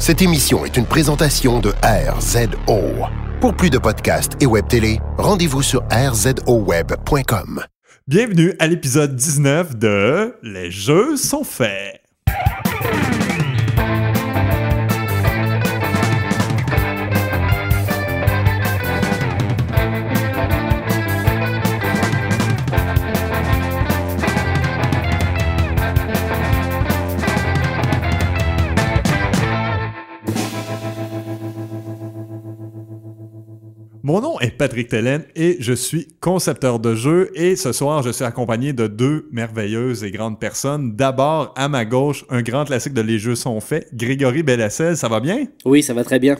Cette émission est une présentation de RZO. Pour plus de podcasts et web télé, rendez-vous sur rzoweb.com. Bienvenue à l'épisode 19 de Les jeux sont faits. Mon nom est Patrick Tellen et je suis concepteur de jeux et ce soir je suis accompagné de deux merveilleuses et grandes personnes. D'abord à ma gauche, un grand classique de Les jeux sont faits, Grégory Bellassel, ça va bien Oui, ça va très bien.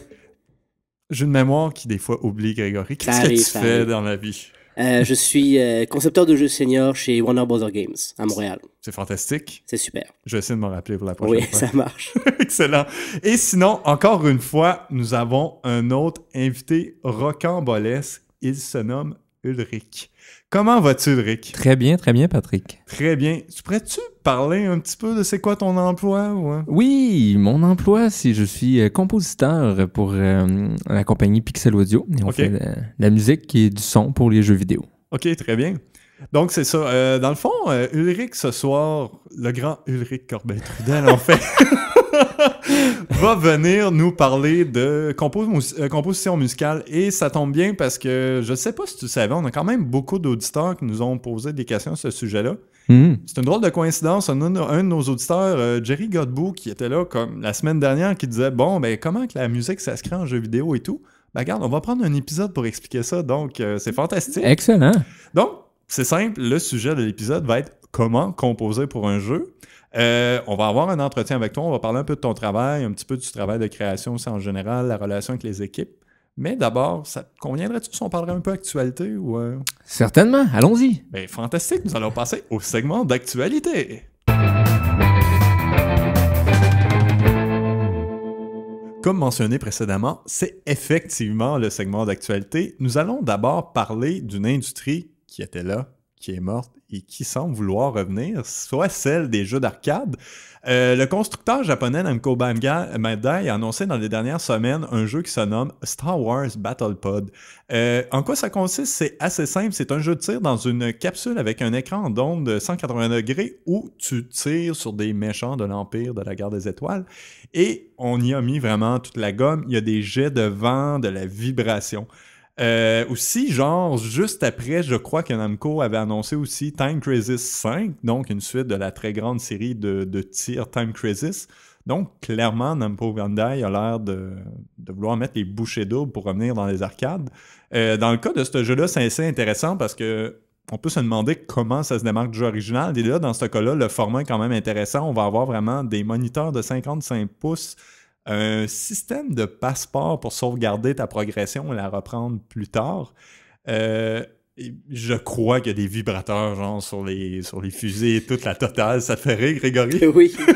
J'ai une mémoire qui des fois oublie Grégory. Qu'est-ce que tu fais dans la vie euh, je suis euh, concepteur de jeux senior chez Warner Bros. Games à Montréal. C'est fantastique. C'est super. Je vais essayer de m'en rappeler pour la prochaine fois. Oui, ça marche. Excellent. Et sinon, encore une fois, nous avons un autre invité rocambolesque. Il se nomme Ulrich. Comment vas-tu, Ulrich Très bien, très bien, Patrick. Très bien. Tu pourrais-tu parler un petit peu de c'est quoi ton emploi? Hein? Oui, mon emploi, c'est je suis euh, compositeur pour euh, la compagnie Pixel Audio. on fait la, la musique et du son pour les jeux vidéo. OK, très bien. Donc, c'est ça. Euh, dans le fond, Ulrich, ce soir, le grand Ulrich Corbet-Trudel, en fait. va venir nous parler de euh, composition musicale. Et ça tombe bien parce que je ne sais pas si tu savais, on a quand même beaucoup d'auditeurs qui nous ont posé des questions à ce sujet-là. Hmm. C'est une drôle de coïncidence. Un, un de nos auditeurs, euh, Jerry Godbout, qui était là comme la semaine dernière, qui disait Bon, ben comment que la musique, ça se crée en jeu vidéo et tout Ben regarde, on va prendre un épisode pour expliquer ça. Donc, euh, c'est fantastique. Excellent. Donc, c'est simple, le sujet de l'épisode va être comment composer pour un jeu. Euh, on va avoir un entretien avec toi, on va parler un peu de ton travail, un petit peu du travail de création aussi en général, la relation avec les équipes. Mais d'abord, ça conviendrait-tu si on parlerait un peu d'actualité? ou euh? Certainement, allons-y. Ben, fantastique, nous allons passer au segment d'actualité. Comme mentionné précédemment, c'est effectivement le segment d'actualité. Nous allons d'abord parler d'une industrie qui était là qui est morte et qui semble vouloir revenir, soit celle des jeux d'arcade. Euh, le constructeur japonais Namco Bandai a annoncé dans les dernières semaines un jeu qui se nomme Star Wars Battle Pod. Euh, en quoi ça consiste C'est assez simple, c'est un jeu de tir dans une capsule avec un écran d'onde de 180 degrés où tu tires sur des méchants de l'Empire, de la Guerre des Étoiles, et on y a mis vraiment toute la gomme. Il y a des jets de vent, de la vibration. Euh, aussi, genre, juste après, je crois que Namco avait annoncé aussi Time Crisis 5, donc une suite de la très grande série de, tirs Time Crisis. Donc, clairement, Namco Bandai a l'air de, de, vouloir mettre les bouchées doubles pour revenir dans les arcades. Euh, dans le cas de ce jeu-là, c'est assez intéressant parce que on peut se demander comment ça se démarque du jeu original. Et là, dans ce cas-là, le format est quand même intéressant. On va avoir vraiment des moniteurs de 55 pouces un système de passeport pour sauvegarder ta progression et la reprendre plus tard. Euh, je crois qu'il y a des vibrateurs genre sur les, sur les fusées et toute la totale. Ça te fait rire, Grégory? Oui,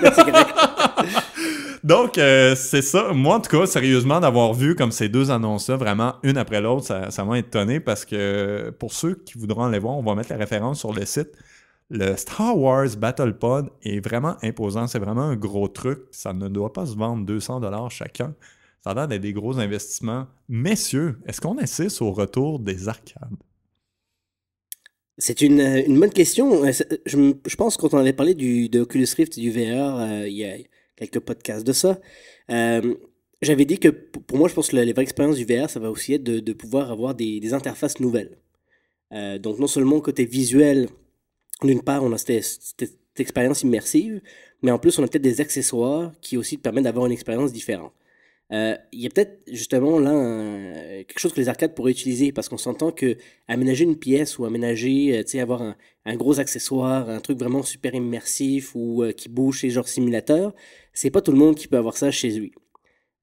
Donc, euh, c'est ça. Moi, en tout cas, sérieusement, d'avoir vu comme ces deux annonces-là, vraiment une après l'autre, ça, m'a étonné parce que pour ceux qui voudront les voir, on va mettre la référence sur le site. Le Star Wars Battle Pod est vraiment imposant. C'est vraiment un gros truc. Ça ne doit pas se vendre 200$ chacun. Ça a l'air des gros investissements. Messieurs, est-ce qu'on assiste au retour des arcades? C'est une, euh, bonne question. Euh, euh, je, je pense qu'on avait parlé du, de Oculus Rift et du VR il y a quelques podcasts de ça. j'avais dit que pour moi, je pense que les vraies expériences du VR, ça va aussi être de, pouvoir avoir des, interfaces nouvelles. donc non seulement côté visuel, d'une part, on a cette, expérience immersive, mais en plus, on a peut-être des accessoires qui aussi te permettent d'avoir une expérience différente. Euh, il y a peut-être justement là quelque chose que les arcades pourraient utiliser parce qu'on s'entend que aménager une pièce ou aménager, euh, tu sais, avoir un, gros accessoire, un truc vraiment super immersif ou euh, qui bouge chez genre simulateur, c'est pas tout le monde qui peut avoir ça chez lui.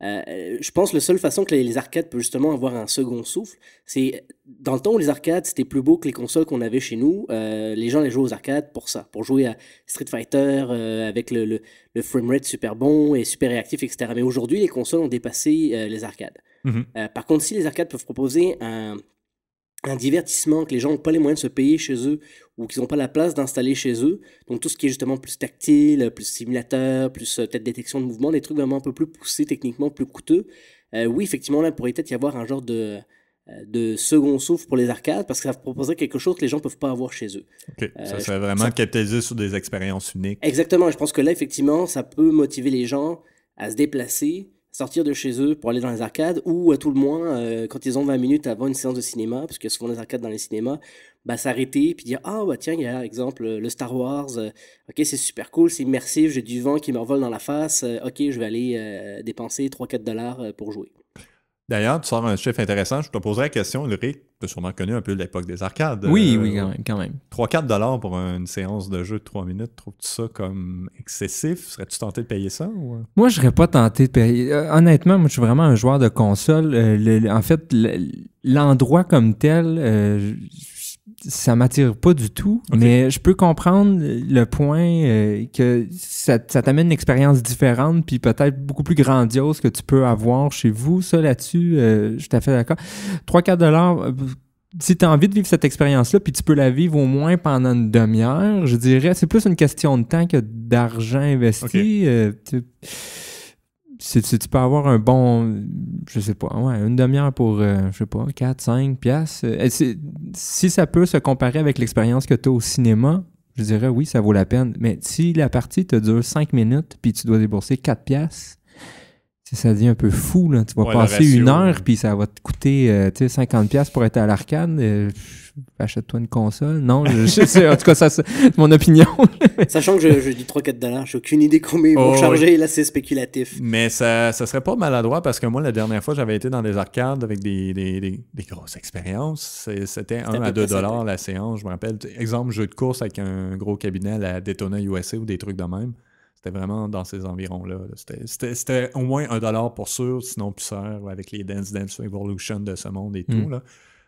Euh, euh, je pense que la seule façon que les arcades peuvent justement avoir un second souffle, c'est dans le temps où les arcades c'était plus beau que les consoles qu'on avait chez nous, euh, les gens les jouaient aux arcades pour ça, pour jouer à Street Fighter avec le, le, framerate super bon et super réactif, etc. Mais aujourd'hui, les consoles ont dépassé les arcades. Mm-hmm. par contre, si les arcades peuvent proposer un, un divertissement que les gens n'ont pas les moyens de se payer chez eux ou qu'ils n'ont pas la place d'installer chez eux. Donc tout ce qui est justement plus tactile, plus simulateur, plus euh, peut-être détection de mouvement, des trucs vraiment un peu plus poussés techniquement, plus coûteux. Euh, oui, effectivement, là, il pourrait peut-être y avoir un genre de, euh, de second souffle pour les arcades parce que ça proposerait quelque chose que les gens ne peuvent pas avoir chez eux. ça serait vraiment capitaliser sur des expériences uniques. Exactement. Je pense que là, effectivement, ça peut motiver les gens à se déplacer, sortir de chez eux pour aller dans les arcades ou à tout le moins euh, quand ils ont 20 minutes avant une séance de cinéma parce qu'il y a souvent des arcades dans les cinémas bah s'arrêter puis dire ah bah tiens il y a par exemple euh, le Star Wars euh, ok c'est super cool c'est immersif j'ai du vent qui me revole dans la face ok je vais aller dépenser 3 4 dollars pour jouer D'ailleurs, tu sors un chiffre intéressant. Je te poserai la question, Ulrich. Tu as sûrement connu un peu l'époque des arcades. Oui, euh, oui, quand même. 3-4 pour une séance de jeu de 3 minutes, trouves-tu ça comme excessif? Serais-tu tenté de payer ça? Moi, je serais pas tenté de payer. Euh, honnêtement, moi, je suis vraiment un joueur de console. Euh, en fait, l'endroit comme tel, ça m'attire pas du tout, mais je peux comprendre le point euh, que ça, ça t'amène une expérience différente, puis peut-être beaucoup plus grandiose que tu peux avoir chez vous. Ça, là-dessus, euh, je suis tout à fait d'accord. Trois, 4 dollars, euh, si tu as envie de vivre cette expérience-là, puis tu peux la vivre au moins pendant une demi-heure, je dirais, c'est plus une question de temps que d'argent investi. Si tu peux avoir un bon, je sais pas, ouais, une demi-heure pour, euh, je sais pas, 4, 5 piastres. Euh, si ça peut se comparer avec l'expérience que tu as au cinéma, je dirais oui, ça vaut la peine. Mais si la partie te dure 5 minutes, puis tu dois débourser 4 piastres, ça devient un peu fou. Là. Tu vas passer une heure, puis ça va te coûter euh, sais, 50$ pour être à l'arcade. Euh, achète-toi une console. Non, je, sais, en tout cas, ça, c'est mon opinion. Sachant que je, dis 3-4 dollars, j'ai aucune idée combien ils vont oh, charger. Là, c'est spéculatif. Mais ça, ça serait pas maladroit parce que moi, la dernière fois, j'avais été dans des arcades avec des, des, grosses expériences. C'était 1 à 2 dollars la séance, je me rappelle. Exemple, jeu de course avec un gros cabinet à la Daytona USA ou des trucs de même. C'était vraiment dans ces environs-là. C'était au moins un dollar pour sûr, sinon plus cher, avec les Dance Dance Evolution de ce monde et tout. Mm. Là.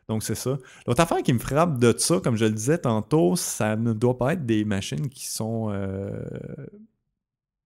Donc, c'est ça. L'autre affaire qui me frappe de ça, comme je le disais tantôt, ça ne doit pas être des machines qui sont euh,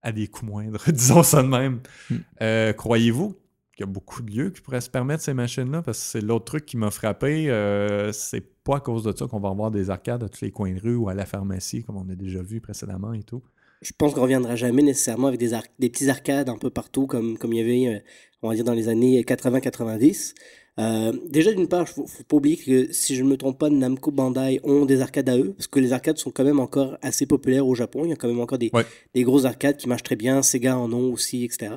à des coûts moindres, disons ça de même. Mm. Euh, croyez-vous qu'il y a beaucoup de lieux qui pourraient se permettre ces machines-là? Parce que c'est l'autre truc qui m'a frappé. Euh, c'est pas à cause de ça qu'on va avoir des arcades à tous les coins de rue ou à la pharmacie, comme on a déjà vu précédemment et tout je pense qu'on reviendra jamais nécessairement avec des, petits arcades un peu partout comme, il y avait, euh, on va dire, dans les années 80-90. Euh, déjà d'une part, faut, faut pas oublier que si je ne me trompe pas, Namco Bandai ont des arcades à eux, parce que les arcades sont quand même encore assez populaires au Japon. Il y a quand même encore des, gros arcades qui marchent très bien, Sega en ont aussi, etc.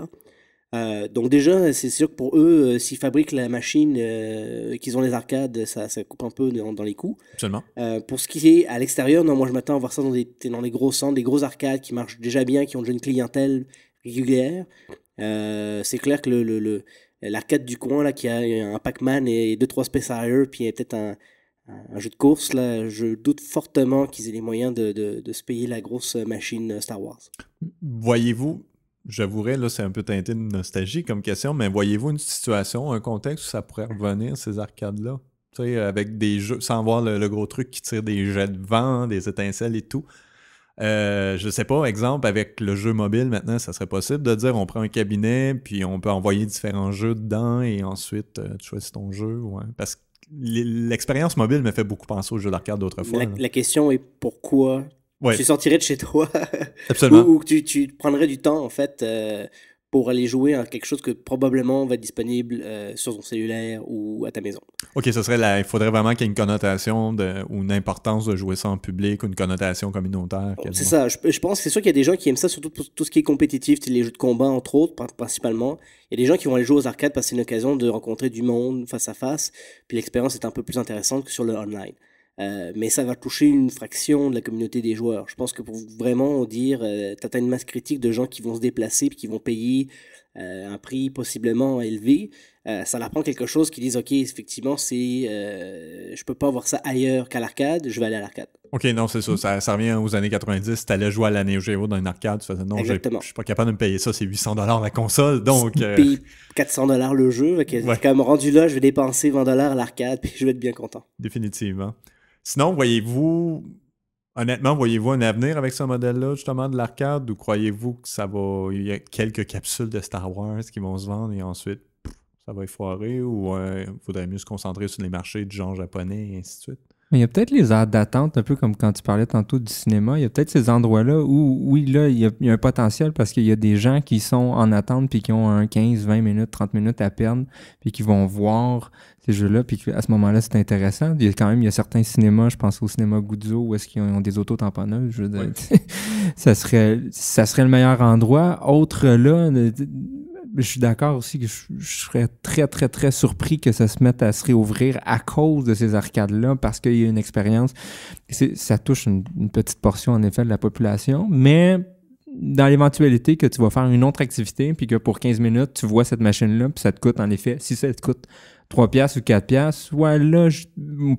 Euh, donc déjà, c'est sûr que pour eux, euh, s'ils fabriquent la machine, euh, qu'ils ont les arcades, ça, ça coupe un peu dans, les coûts. Seulement. pour ce qui est à l'extérieur, non, moi je m'attends à voir ça dans dans les gros centres, des gros arcades qui marchent déjà bien, qui ont déjà une clientèle régulière. c'est clair que le, l'arcade du coin là qui a un Pac-Man et deux trois Space Harrier puis peut-être un, jeu de course là je doute fortement qu'ils aient les moyens de, se payer la grosse machine Star Wars voyez-vous j'avouerais, là, c'est un peu teinté de nostalgie comme question, mais voyez-vous une situation, un contexte où ça pourrait revenir, ces arcades-là? Tu sais, avec des jeux, sans voir le, gros truc qui tire des jets de vent, des étincelles et tout. Euh, je sais pas, exemple, avec le jeu mobile maintenant, ça serait possible de dire on prend un cabinet, puis on peut envoyer différents jeux dedans, et ensuite euh, tu choisis ton jeu. Ouais. Parce que l'expérience mobile me fait beaucoup penser aux jeux d'arcade d'autrefois. la, question est pourquoi Ouais. Tu sortirais de chez toi. Absolument. ou, tu, prendrais du temps, en fait, euh, pour aller jouer à quelque chose que probablement va être disponible euh, sur ton cellulaire ou à ta maison. OK, ce serait la... il faudrait vraiment qu'il y ait une connotation de... ou une importance de jouer ça en public ou une connotation communautaire. Oh, c'est ça, je, pense que c'est sûr qu'il y a des gens qui aiment ça, surtout pour tout ce qui est compétitif, les jeux de combat entre autres, principalement. Il y a des gens qui vont aller jouer aux arcades parce que c'est une occasion de rencontrer du monde face à face, puis l'expérience est un peu plus intéressante que sur le online. Euh, mais ça va toucher une fraction de la communauté des joueurs. Je pense que pour vraiment dire, euh, tu as une masse critique de gens qui vont se déplacer et qui vont payer euh, un prix possiblement élevé, ça leur prend quelque chose qui disent OK, effectivement, c'est, je peux pas avoir ça ailleurs qu'à l'arcade, je vais aller à l'arcade. OK, non, c'est ça, ça. revient aux années 90. Tu allais jouer à l'année Neo Geo dans une arcade. Tu faisais, non, je suis pas capable de me payer ça, c'est 800 la console. Donc. 400 400 le jeu. rendu là, je vais dépenser 20 à l'arcade, puis je vais être bien content. Définitivement. Sinon, voyez-vous, honnêtement, voyez-vous un avenir avec ce modèle-là, justement, de l'arcade, ou croyez-vous que ça va. Il y a quelques capsules de Star Wars qui vont se vendre et ensuite, ça va effoirer, ou il euh, faudrait mieux se concentrer sur les marchés du genre japonais et ainsi de suite? il y a peut-être les heures d'attente, un peu comme quand tu parlais tantôt du cinéma. Il y a peut-être ces endroits-là où, oui, là, il y, a, un potentiel parce qu'il y a des gens qui sont en attente puis qui ont un 15, 20 minutes, 30 minutes à perdre puis qui vont voir ces jeux-là. Puis à ce moment-là, c'est intéressant. Il y a quand même, il y a certains cinémas, je pense au cinéma Guzzo, où est-ce qu'ils ont, des autotamponneuses. Je ça, serait, ça serait le meilleur endroit. Autre là, je suis d'accord aussi que je, serais très, très, très surpris que ça se mette à se réouvrir à cause de ces arcades-là, parce qu'il y a une expérience. Ça touche une, petite portion, en effet, de la population, mais dans l'éventualité que tu vas faire une autre activité, puis que pour 15 minutes, tu vois cette machine-là, puis ça te coûte, en effet, si ça te coûte 3 piastres ou 4 piastres, ouais, là,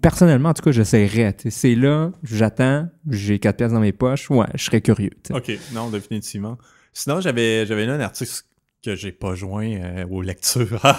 personnellement, en tout cas, j'essaierais. C'est là, j'attends, j'ai 4 piastres dans mes poches, ouais, je serais curieux. OK, non, définitivement. Sinon, j'avais, j'avais lu un article que j'ai pas joint euh, aux lectures.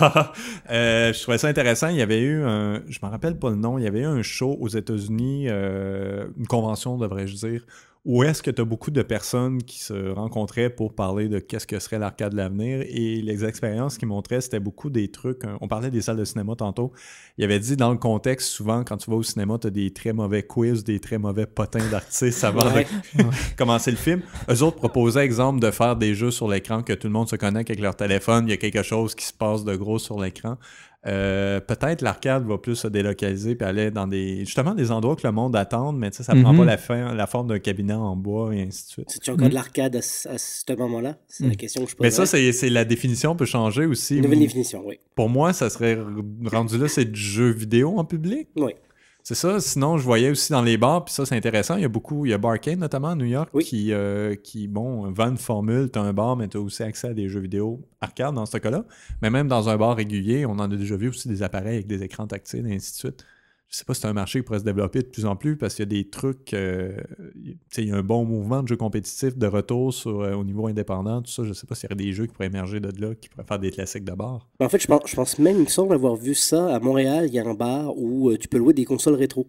Euh, je trouvais ça intéressant. Il y avait eu un, je me rappelle pas le nom, il y avait eu un show aux États-Unis, euh, une convention devrais-je dire, où est-ce que tu as beaucoup de personnes qui se rencontraient pour parler de qu'est-ce que serait l'arcade de l'avenir? Et les expériences qu'ils montraient, c'était beaucoup des trucs. On parlait des salles de cinéma tantôt. Il avait dit dans le contexte, souvent, quand tu vas au cinéma, tu as des très mauvais quiz, des très mauvais potins d'artistes avant de commencer le film. Eux autres proposaient, exemple, de faire des jeux sur l'écran que tout le monde se connecte avec leur téléphone. Il y a quelque chose qui se passe de gros sur l'écran. Euh, peut-être l'arcade va plus se délocaliser puis aller dans des justement des endroits que le monde attend, mais ça ne prend pas mhm. la, fin, la forme d'un cabinet en bois et ainsi de suite. C'est tu regardes mm l'arcade à, ce moment-là, c'est la mm. question que je pose. Mais ça, c'est la définition peut changer aussi. Une définition, oui. Pour moi, ça serait rendu là, c'est du jeu vidéo en public. Oui. C'est ça. Sinon, je voyais aussi dans les bars, puis ça, c'est intéressant. Il y a beaucoup, il y a Barcade notamment à New York qui, euh, qui, bon, vend une formule. Tu as un bar, mais tu as aussi accès à des jeux vidéo arcade dans ce cas-là. Mais même dans un bar régulier, on en a déjà vu aussi des appareils avec des écrans tactiles et ainsi de suite je sais pas si c'est un marché qui pourrait se développer de plus en plus parce qu'il y a des trucs, euh, il y a un bon mouvement de jeux compétitifs de retour euh, au niveau indépendant, tout ça. Je sais pas s'il y aurait des jeux qui pourraient émerger de là, qui pourraient faire des classiques de ben, En fait, je pense, même, il me semble avoir vu ça à Montréal, il y a un bar où euh, tu peux louer des consoles rétro.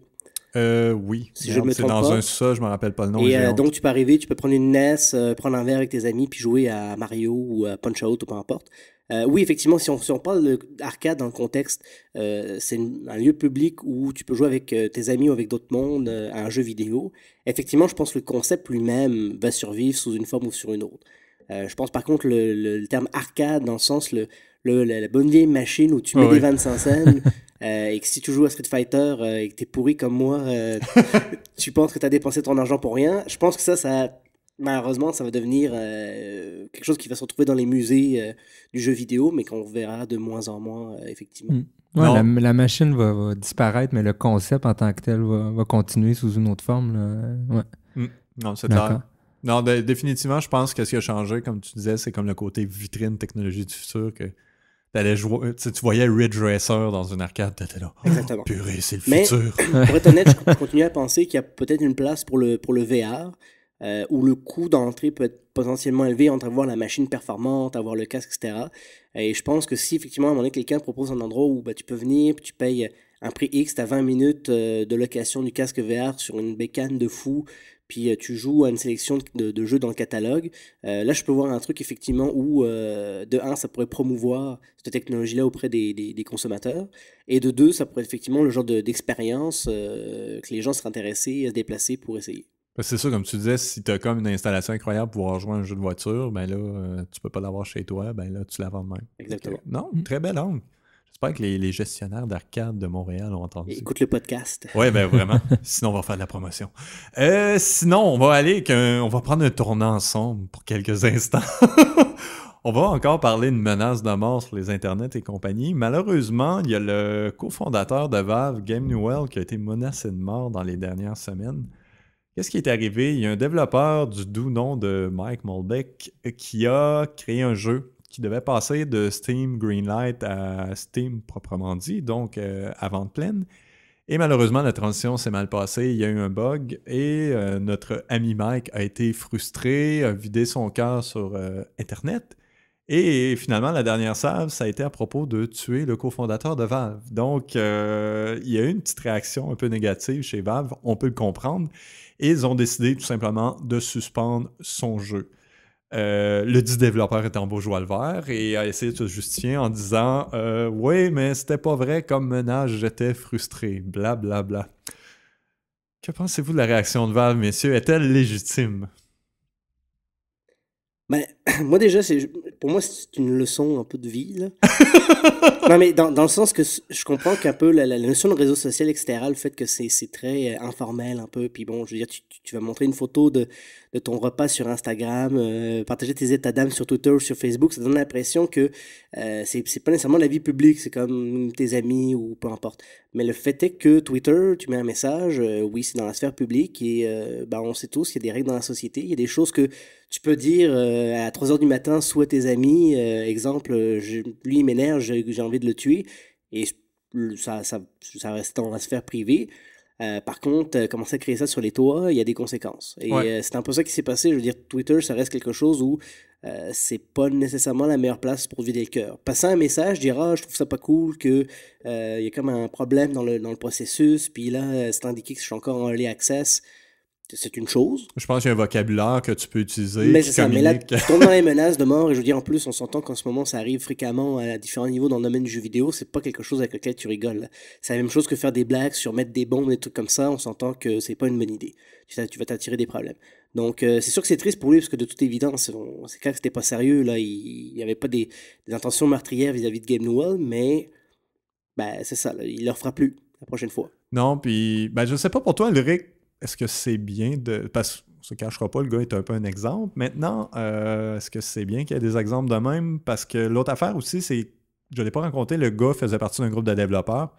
Euh, oui. c'est dans un ça, je me rappelle pas le nom. Et donc, tu peux arriver, tu peux prendre une NES, prendre un verre avec tes amis, puis jouer à Mario ou à Punch Out ou peu importe. Euh, oui, effectivement, si on, si on parle d'arcade dans le contexte, euh, c'est un lieu public où tu peux jouer avec euh, tes amis ou avec d'autres mondes à un jeu vidéo. Effectivement, je pense que le concept lui-même va survivre sous une forme ou sur une autre. je pense par contre le, le, terme arcade dans le sens le, le la, bonne vieille machine où tu mets des 25 cents et que si tu joues à Street Fighter et que t'es pourri comme moi, tu penses que t'as dépensé ton argent pour rien. Je pense que ça, ça malheureusement, ça va devenir euh, quelque chose qui va se retrouver dans les musées euh, du jeu vidéo, mais qu'on verra de moins en moins, euh, effectivement. Mm. la, machine va, disparaître, mais le concept en tant que tel va, continuer sous une autre forme. Mm. Non, c'est clair. Non, définitivement, je pense que ce qui a changé, comme tu disais, c'est comme le côté vitrine technologie du futur que allais jouer, tu, voyais Ridge Racer dans une arcade, étais là. Oh, Exactement. Purée, c'est le futur. pour être honnête, je continue à penser qu'il y a peut-être une place pour le, pour le VR. Euh, où le coût d'entrée peut être potentiellement élevé entre avoir la machine performante, avoir le casque, etc. Et je pense que si effectivement à un moment donné quelqu'un propose un endroit où bah, tu peux venir, tu payes un prix X, tu as 20 minutes euh, de location du casque VR sur une bécane de fou, puis euh, tu joues à une sélection de, jeux dans le catalogue. là, je peux voir un truc effectivement où, de un, ça pourrait promouvoir cette technologie-là auprès des, consommateurs, et de deux, ça pourrait effectivement le genre d'expérience que les gens seraient intéressés à se déplacer pour essayer. C'est ça, comme tu disais, si tu as comme une installation incroyable pour à un jeu de voiture, ben là, euh, tu peux pas l'avoir chez toi, ben là, tu la vends même. Exactement. Non, mm. très belle langue. J'espère que les, gestionnaires d'arcade de Montréal ont entendu. Écoute le podcast. Oui, ben vraiment. sinon, on va faire de la promotion. Euh, sinon, on va aller, on va prendre un tournant ensemble pour quelques instants. on va encore parler d'une menace de mort sur les internets et compagnie. Malheureusement, il y a le cofondateur de Valve, Game Newell, qui a été menacé de mort dans les dernières semaines. Qu'est-ce qui est arrivé? Il y a un développeur du doux nom de Mike Molbeck euh, qui a créé un jeu qui devait passer de Steam Greenlight à Steam proprement dit, donc euh, à vente pleine. Et malheureusement, la transition s'est mal passée, il y a eu un bug et euh, notre ami Mike a été frustré, a vidé son cœur sur Internet. Et finalement, la dernière salve, ça a été à propos de tuer le cofondateur de Valve. Donc, il y a eu une petite réaction un peu négative chez Valve, on peut le comprendre ils ont décidé tout simplement de suspendre son jeu. Euh, le dit développeur est en beau joie le vert et a essayé de se justifier en disant euh, Oui, mais c'était pas vrai comme menage, j'étais frustré. Blablabla. Bla, bla. Que pensez-vous de la réaction de Valve, messieurs Est-elle légitime ben, Moi, déjà, c'est pour moi, c'est une leçon un peu de vie. Là. non, mais dans, dans, le sens que je comprends qu'un peu la, notion de réseau social, etc., le fait que c'est très euh, informel un peu. Puis bon, je veux dire, tu, tu vas montrer une photo de, de ton repas sur Instagram, euh, partager tes états d'âme sur Twitter ou sur Facebook, ça donne l'impression que euh, c'est pas nécessairement la vie publique, c'est comme tes amis ou peu importe. Mais le fait est que Twitter, tu mets un message, oui, c'est dans la sphère publique et ben, on sait tous qu'il y a des règles dans la société, il y a des choses que tu peux dire à 3 h du matin, soit tes amis amis. Euh, exemple, lui, il m'énerve, j'ai envie de le tuer. Et ça, ça, ça reste dans la sphère privée. Euh, par contre, euh, commencer à créer ça sur les toits, il y a des conséquences. Et c'est un peu ça qui s'est passé. Je veux dire, Twitter, ça reste quelque chose où c'est pas nécessairement la meilleure place pour vider le cœur. Passer un message, dire ah, je trouve ça pas cool, que il y a comme un problème dans le, dans le processus, puis là, c'est indiqué que je suis encore en early access c'est une chose. Je pense qu'il y a un vocabulaire que tu peux utiliser. Mais c'est ça. Mais là, tu tombes dans les menaces de mort. Et je veux dire, en plus, on s'entend qu'en ce moment, ça arrive fréquemment à différents niveaux dans le domaine du jeu vidéo. C'est pas quelque chose avec lequel tu rigoles. C'est la même chose que faire des blagues sur mettre des bombes et des trucs comme ça. On s'entend que c'est pas une bonne idée. Tu vas t'attirer des problèmes. Donc, euh, c'est sûr que c'est triste pour lui, parce que de toute évidence, c'est clair que c'était pas sérieux. Là, il y avait pas des, intentions meurtrières vis-à-vis de Game World, mais ben, c'est ça. il leur fera plus la prochaine fois. Non, puis ben, je sais pas pour toi, Rick est-ce que c'est bien de. Parce qu'on ne se cachera pas, le gars est un peu un exemple. Maintenant, euh, est-ce que c'est bien qu'il y ait des exemples de même? Parce que l'autre affaire aussi, c'est. Je ne l'ai pas rencontré, le gars faisait partie d'un groupe de développeurs.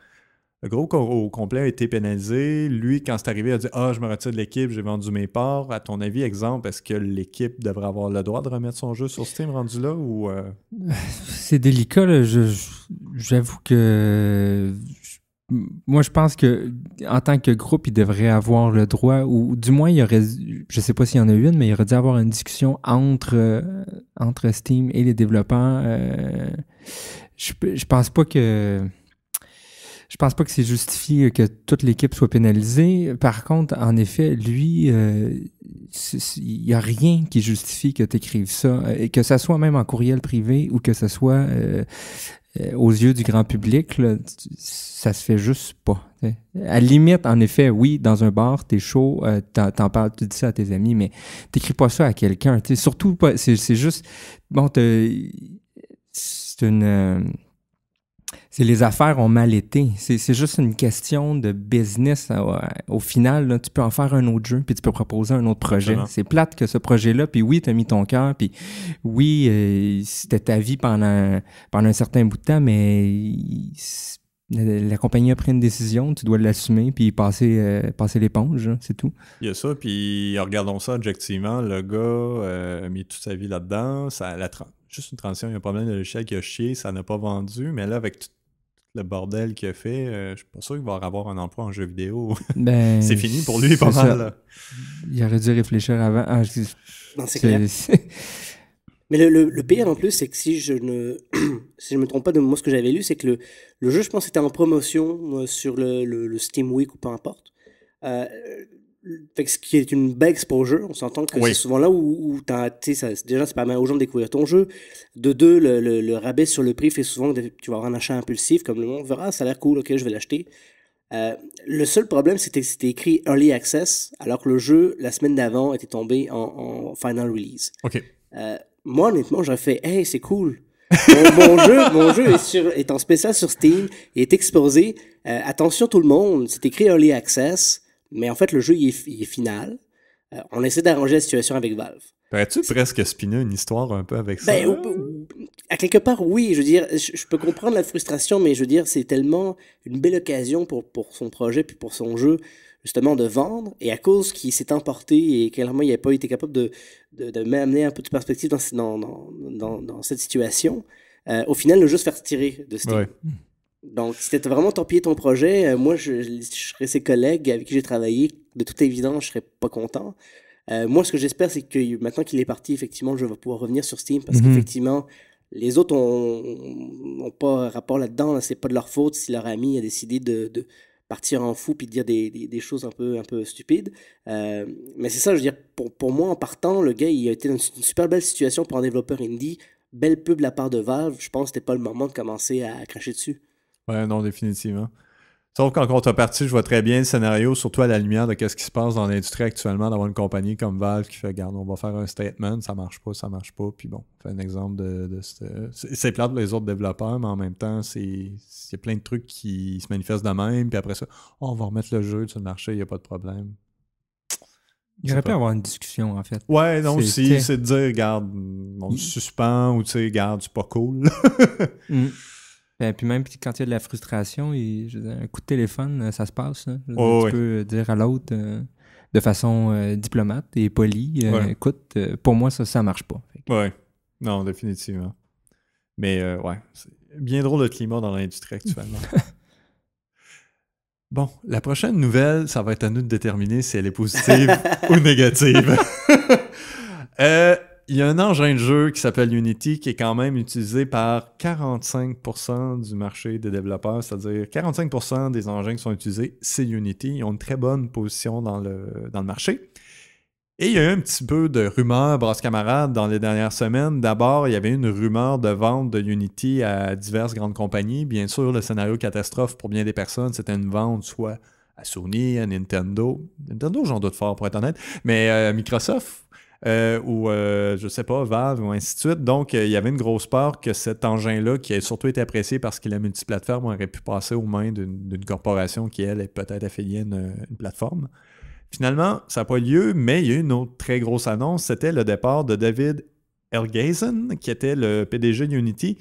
Le groupe au complet a été pénalisé. Lui, quand c'est arrivé, a dit Ah, je me retire de l'équipe, j'ai vendu mes parts. À ton avis, exemple, est-ce que l'équipe devrait avoir le droit de remettre son jeu sur Steam rendu là ou. Euh? C'est délicat, là. J'avoue que moi, je pense que en tant que groupe, il devrait avoir le droit, ou du moins, il y aurait, je sais pas s'il y en a une, mais il aurait dû avoir une discussion entre, euh, entre Steam et les développeurs. Euh, je, je pense pas que je pense pas que c'est justifié que toute l'équipe soit pénalisée. Par contre, en effet, lui, euh, il n'y a rien qui justifie que tu écrives ça, et que ce soit même en courriel privé ou que ce soit euh, aux yeux du grand public, là, ça se fait juste pas. À la limite, en effet, oui, dans un bar, t'es chaud, euh, t'en, parles, tu dis ça à tes amis, mais t'écris pas ça à quelqu'un. Surtout, c'est, c'est juste, bon, c'est une, euh, c'est les affaires ont mal été. C'est juste une question de business. Euh, au final, tu peux en faire un autre jeu, puis tu peux proposer un autre projet. C'est plate que ce projet-là, puis oui, tu as mis ton cœur, puis oui, euh, c'était ta vie pendant, pendant un certain bout de temps, mais la, compagnie a pris une décision, tu dois l'assumer, puis passer, euh, passer l'éponge, hein, c'est tout. Il y a ça, puis regardons ça objectivement, le gars a mis toute sa vie là-dedans, ça la juste une transition, il y a un problème de logiciel qui a chié, ça n'a pas vendu, mais là, avec tout le bordel qu'il a fait, euh, je suis pas sûr qu'il va avoir un emploi en jeu vidéo. Ben, c'est fini pour lui, pas mal. Il aurait dû réfléchir avant. Ah, c'est clair. mais le, pire en plus, c'est que si je ne si je me trompe pas de moi, ce que j'avais lu, c'est que le, le, jeu, je pense, était en promotion euh, sur le, Steam Week ou peu importe. Euh, fait ce qui est une belle exposure, on s'entend que c'est souvent là où, tu sais, déjà, ça permet aux gens de découvrir ton jeu. De deux, le, rabais sur le prix fait souvent que tu vas avoir un achat impulsif, comme le monde verra, ça a l'air cool, ok, je vais l'acheter. Euh, le seul problème, c'était que c'était écrit Early Access, alors que le jeu, la semaine d'avant, était tombé en, Final Release. Ok. Euh, moi, honnêtement, j'aurais fait, hey, c'est cool. mon, jeu, mon jeu est, en spécial sur Steam, il est exposé. Euh, attention tout le monde, c'est écrit Early Access. Mais en fait, le jeu, il est, final. Euh, on essaie d'arranger la situation avec Valve. as tu presque spiné une histoire un peu avec ben, ça? à quelque part, oui. Je veux dire, je, peux comprendre la frustration, mais je veux dire, c'est tellement une belle occasion pour, pour son projet puis pour son jeu justement de vendre. Et à cause qu'il s'est emporté et clairement il pas été capable de, de, m'amener un peu de perspective dans, dans, cette situation, euh, au final, le jeu se fait retirer de Steam. Hmm. Donc, c'était vraiment torpillé ton projet. Euh, moi, je, serais ses collègues avec qui j'ai travaillé. De toute évidence, je serais pas content. Euh, moi, ce que j'espère, c'est que maintenant qu'il est parti, effectivement, je vais pouvoir revenir sur Steam parce mm-hmm. qu'effectivement, les autres n'ont pas rapport là-dedans. C'est pas de leur faute si leur ami a décidé de, de partir en fou puis de dire des, des, choses un peu, un peu stupides. Euh, mais c'est ça, je veux dire, pour, pour, moi, en partant, le gars, il a été dans une, super belle situation pour un développeur indie. Belle pub de la part de Valve. Je pense que c'était pas le moment de commencer à cracher dessus. Ouais, non, définitivement. Sauf qu'en contrepartie, je vois très bien le scénario, surtout à la lumière de ce qui se passe dans l'industrie actuellement, d'avoir une compagnie comme Valve qui fait Garde, on va faire un statement, ça marche pas, ça marche pas. Puis bon, fait un exemple de. c'est plate pour les autres développeurs, mais en même temps, c'est plein de trucs qui se manifestent de même. Puis après ça, oh, on va remettre le jeu sur le marché, il n'y a pas de problème. Il aurait pu avoir une discussion, en fait. Ouais, non, si, c'est de dire, regarde, on mm. suspend ou tu sais, regarde, c'est pas cool. Mm. Et euh, puis même quand il y a de la frustration, un coup de téléphone, euh, ça se passe. Oh, tu peux dire à l'autre euh, de façon diplomate et polie, écoute, pour moi, ça, ça marche pas. Oui, non, définitivement. Mais ouais, bien drôle le climat dans l'industrie actuellement. bon, la prochaine nouvelle, ça va être à nous de déterminer si elle est positive ou négative. euh, il y a un engin de jeu qui s'appelle Unity qui est quand même utilisé par 45% du marché des développeurs, c'est-à-dire 45% des engins qui sont utilisés, c'est Unity. Ils ont une très bonne position dans le, dans le marché. Et il y a eu un petit peu de rumeurs, brasse camarade, dans les dernières semaines. D'abord, il y avait une rumeur de vente de Unity à diverses grandes compagnies. Bien sûr, le scénario catastrophe pour bien des personnes, c'était une vente soit à Sony, à Nintendo. Nintendo, j'en doute fort, pour être honnête. Mais euh, Microsoft, euh, ou euh, je sais pas, Valve ou ainsi de suite. Donc, euh, il y avait une grosse peur que cet engin-là, qui a surtout été apprécié parce qu'il est multiplateforme, aurait pu passer aux mains d'une corporation qui, elle, est peut-être affiliée à une, plateforme. Finalement, ça n'a pas eu lieu, mais il y a eu une autre très grosse annonce. C'était le départ de David Ergason, qui était le PDG d'Unity,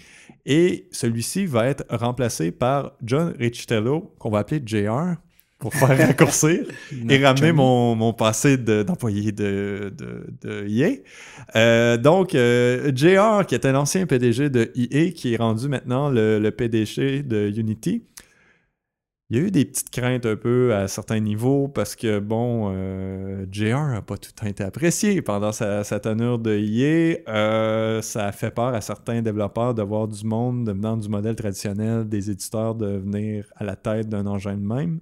et celui-ci va être remplacé par John Richitello, qu'on va appeler JR pour faire raccourcir et ramener mon, passé d'employé de, de, euh, donc, euh, JR, qui était l'ancien PDG de IE qui est rendu maintenant le, PDG de Unity, il y a eu des petites craintes un peu à certains niveaux parce que, bon, euh, JR n'a pas tout le temps été apprécié pendant sa, tenure de EA. ça a fait peur à certains développeurs de voir du monde venant du modèle traditionnel des éditeurs de venir à la tête d'un engin de même.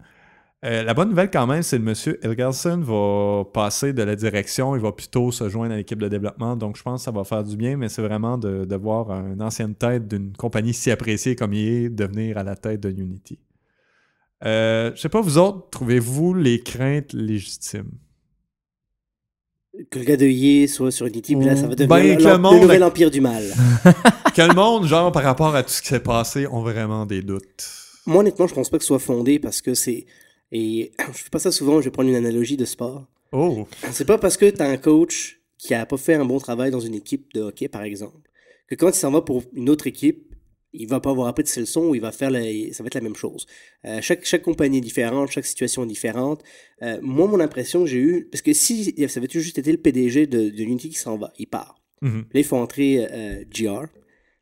Euh, la bonne nouvelle quand même, c'est que M. Elgerson va passer de la direction, il va plutôt se joindre à l'équipe de développement, donc je pense que ça va faire du bien, mais c'est vraiment de, voir une ancienne tête d'une compagnie si appréciée comme il est devenir à la tête de Unity. Euh, je sais pas, vous autres, trouvez-vous les craintes légitimes? Que le gars de Yé soit sur Unity, puis là, ça va devenir ben, le, nouvel empire du mal. que le monde, genre, par rapport à tout ce qui s'est passé, ont vraiment des doutes. Moi, honnêtement, je pense pas que ce soit fondé parce que c'est et je fais pas ça souvent, je vais prendre une analogie de sport. Oh. C'est pas parce que tu as un coach qui a pas fait un bon travail dans une équipe de hockey, par exemple, que quand il s'en va pour une autre équipe, il va pas avoir appris de ses leçons ou il va faire ça va être la même chose. Euh, chaque, compagnie est différente, chaque situation est différente. Euh, moi, mon impression que j'ai eu parce que si ça avait juste été le PDG de, de qui s'en va, il part. Mhm. Là, il faut entrer euh, GR.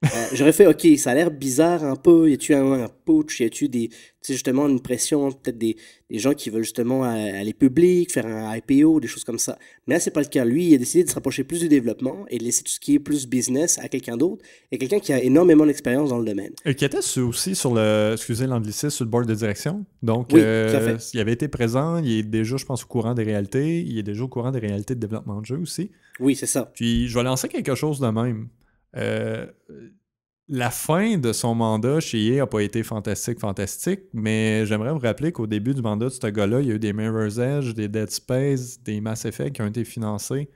Euh, j'aurais fait, OK, ça a l'air bizarre un peu. Y a-tu un, un, poach? Y a-tu des, justement une pression, peut-être des, gens qui veulent justement aller public, faire un IPO, des choses comme ça. Mais là, c'est pas le cas. Lui, il a décidé de se rapprocher plus du développement et de laisser tout ce qui est plus business à quelqu'un d'autre et quelqu'un qui a énormément d'expérience dans le domaine. qui était aussi sur le, excusez l'anglicisme, sur le board de direction. Donc, oui, euh, il avait été présent, il est déjà, je pense, au courant des réalités. Il est déjà au courant des réalités de développement de jeu aussi. Oui, c'est ça. Puis, je vais lancer quelque chose de même. Euh, la fin de son mandat chez EA n'a pas été fantastique, fantastique, mais j'aimerais vous rappeler qu'au début du mandat de ce gars-là, il y a eu des Mirror's Edge, des Dead Space, des Mass Effect qui ont été financés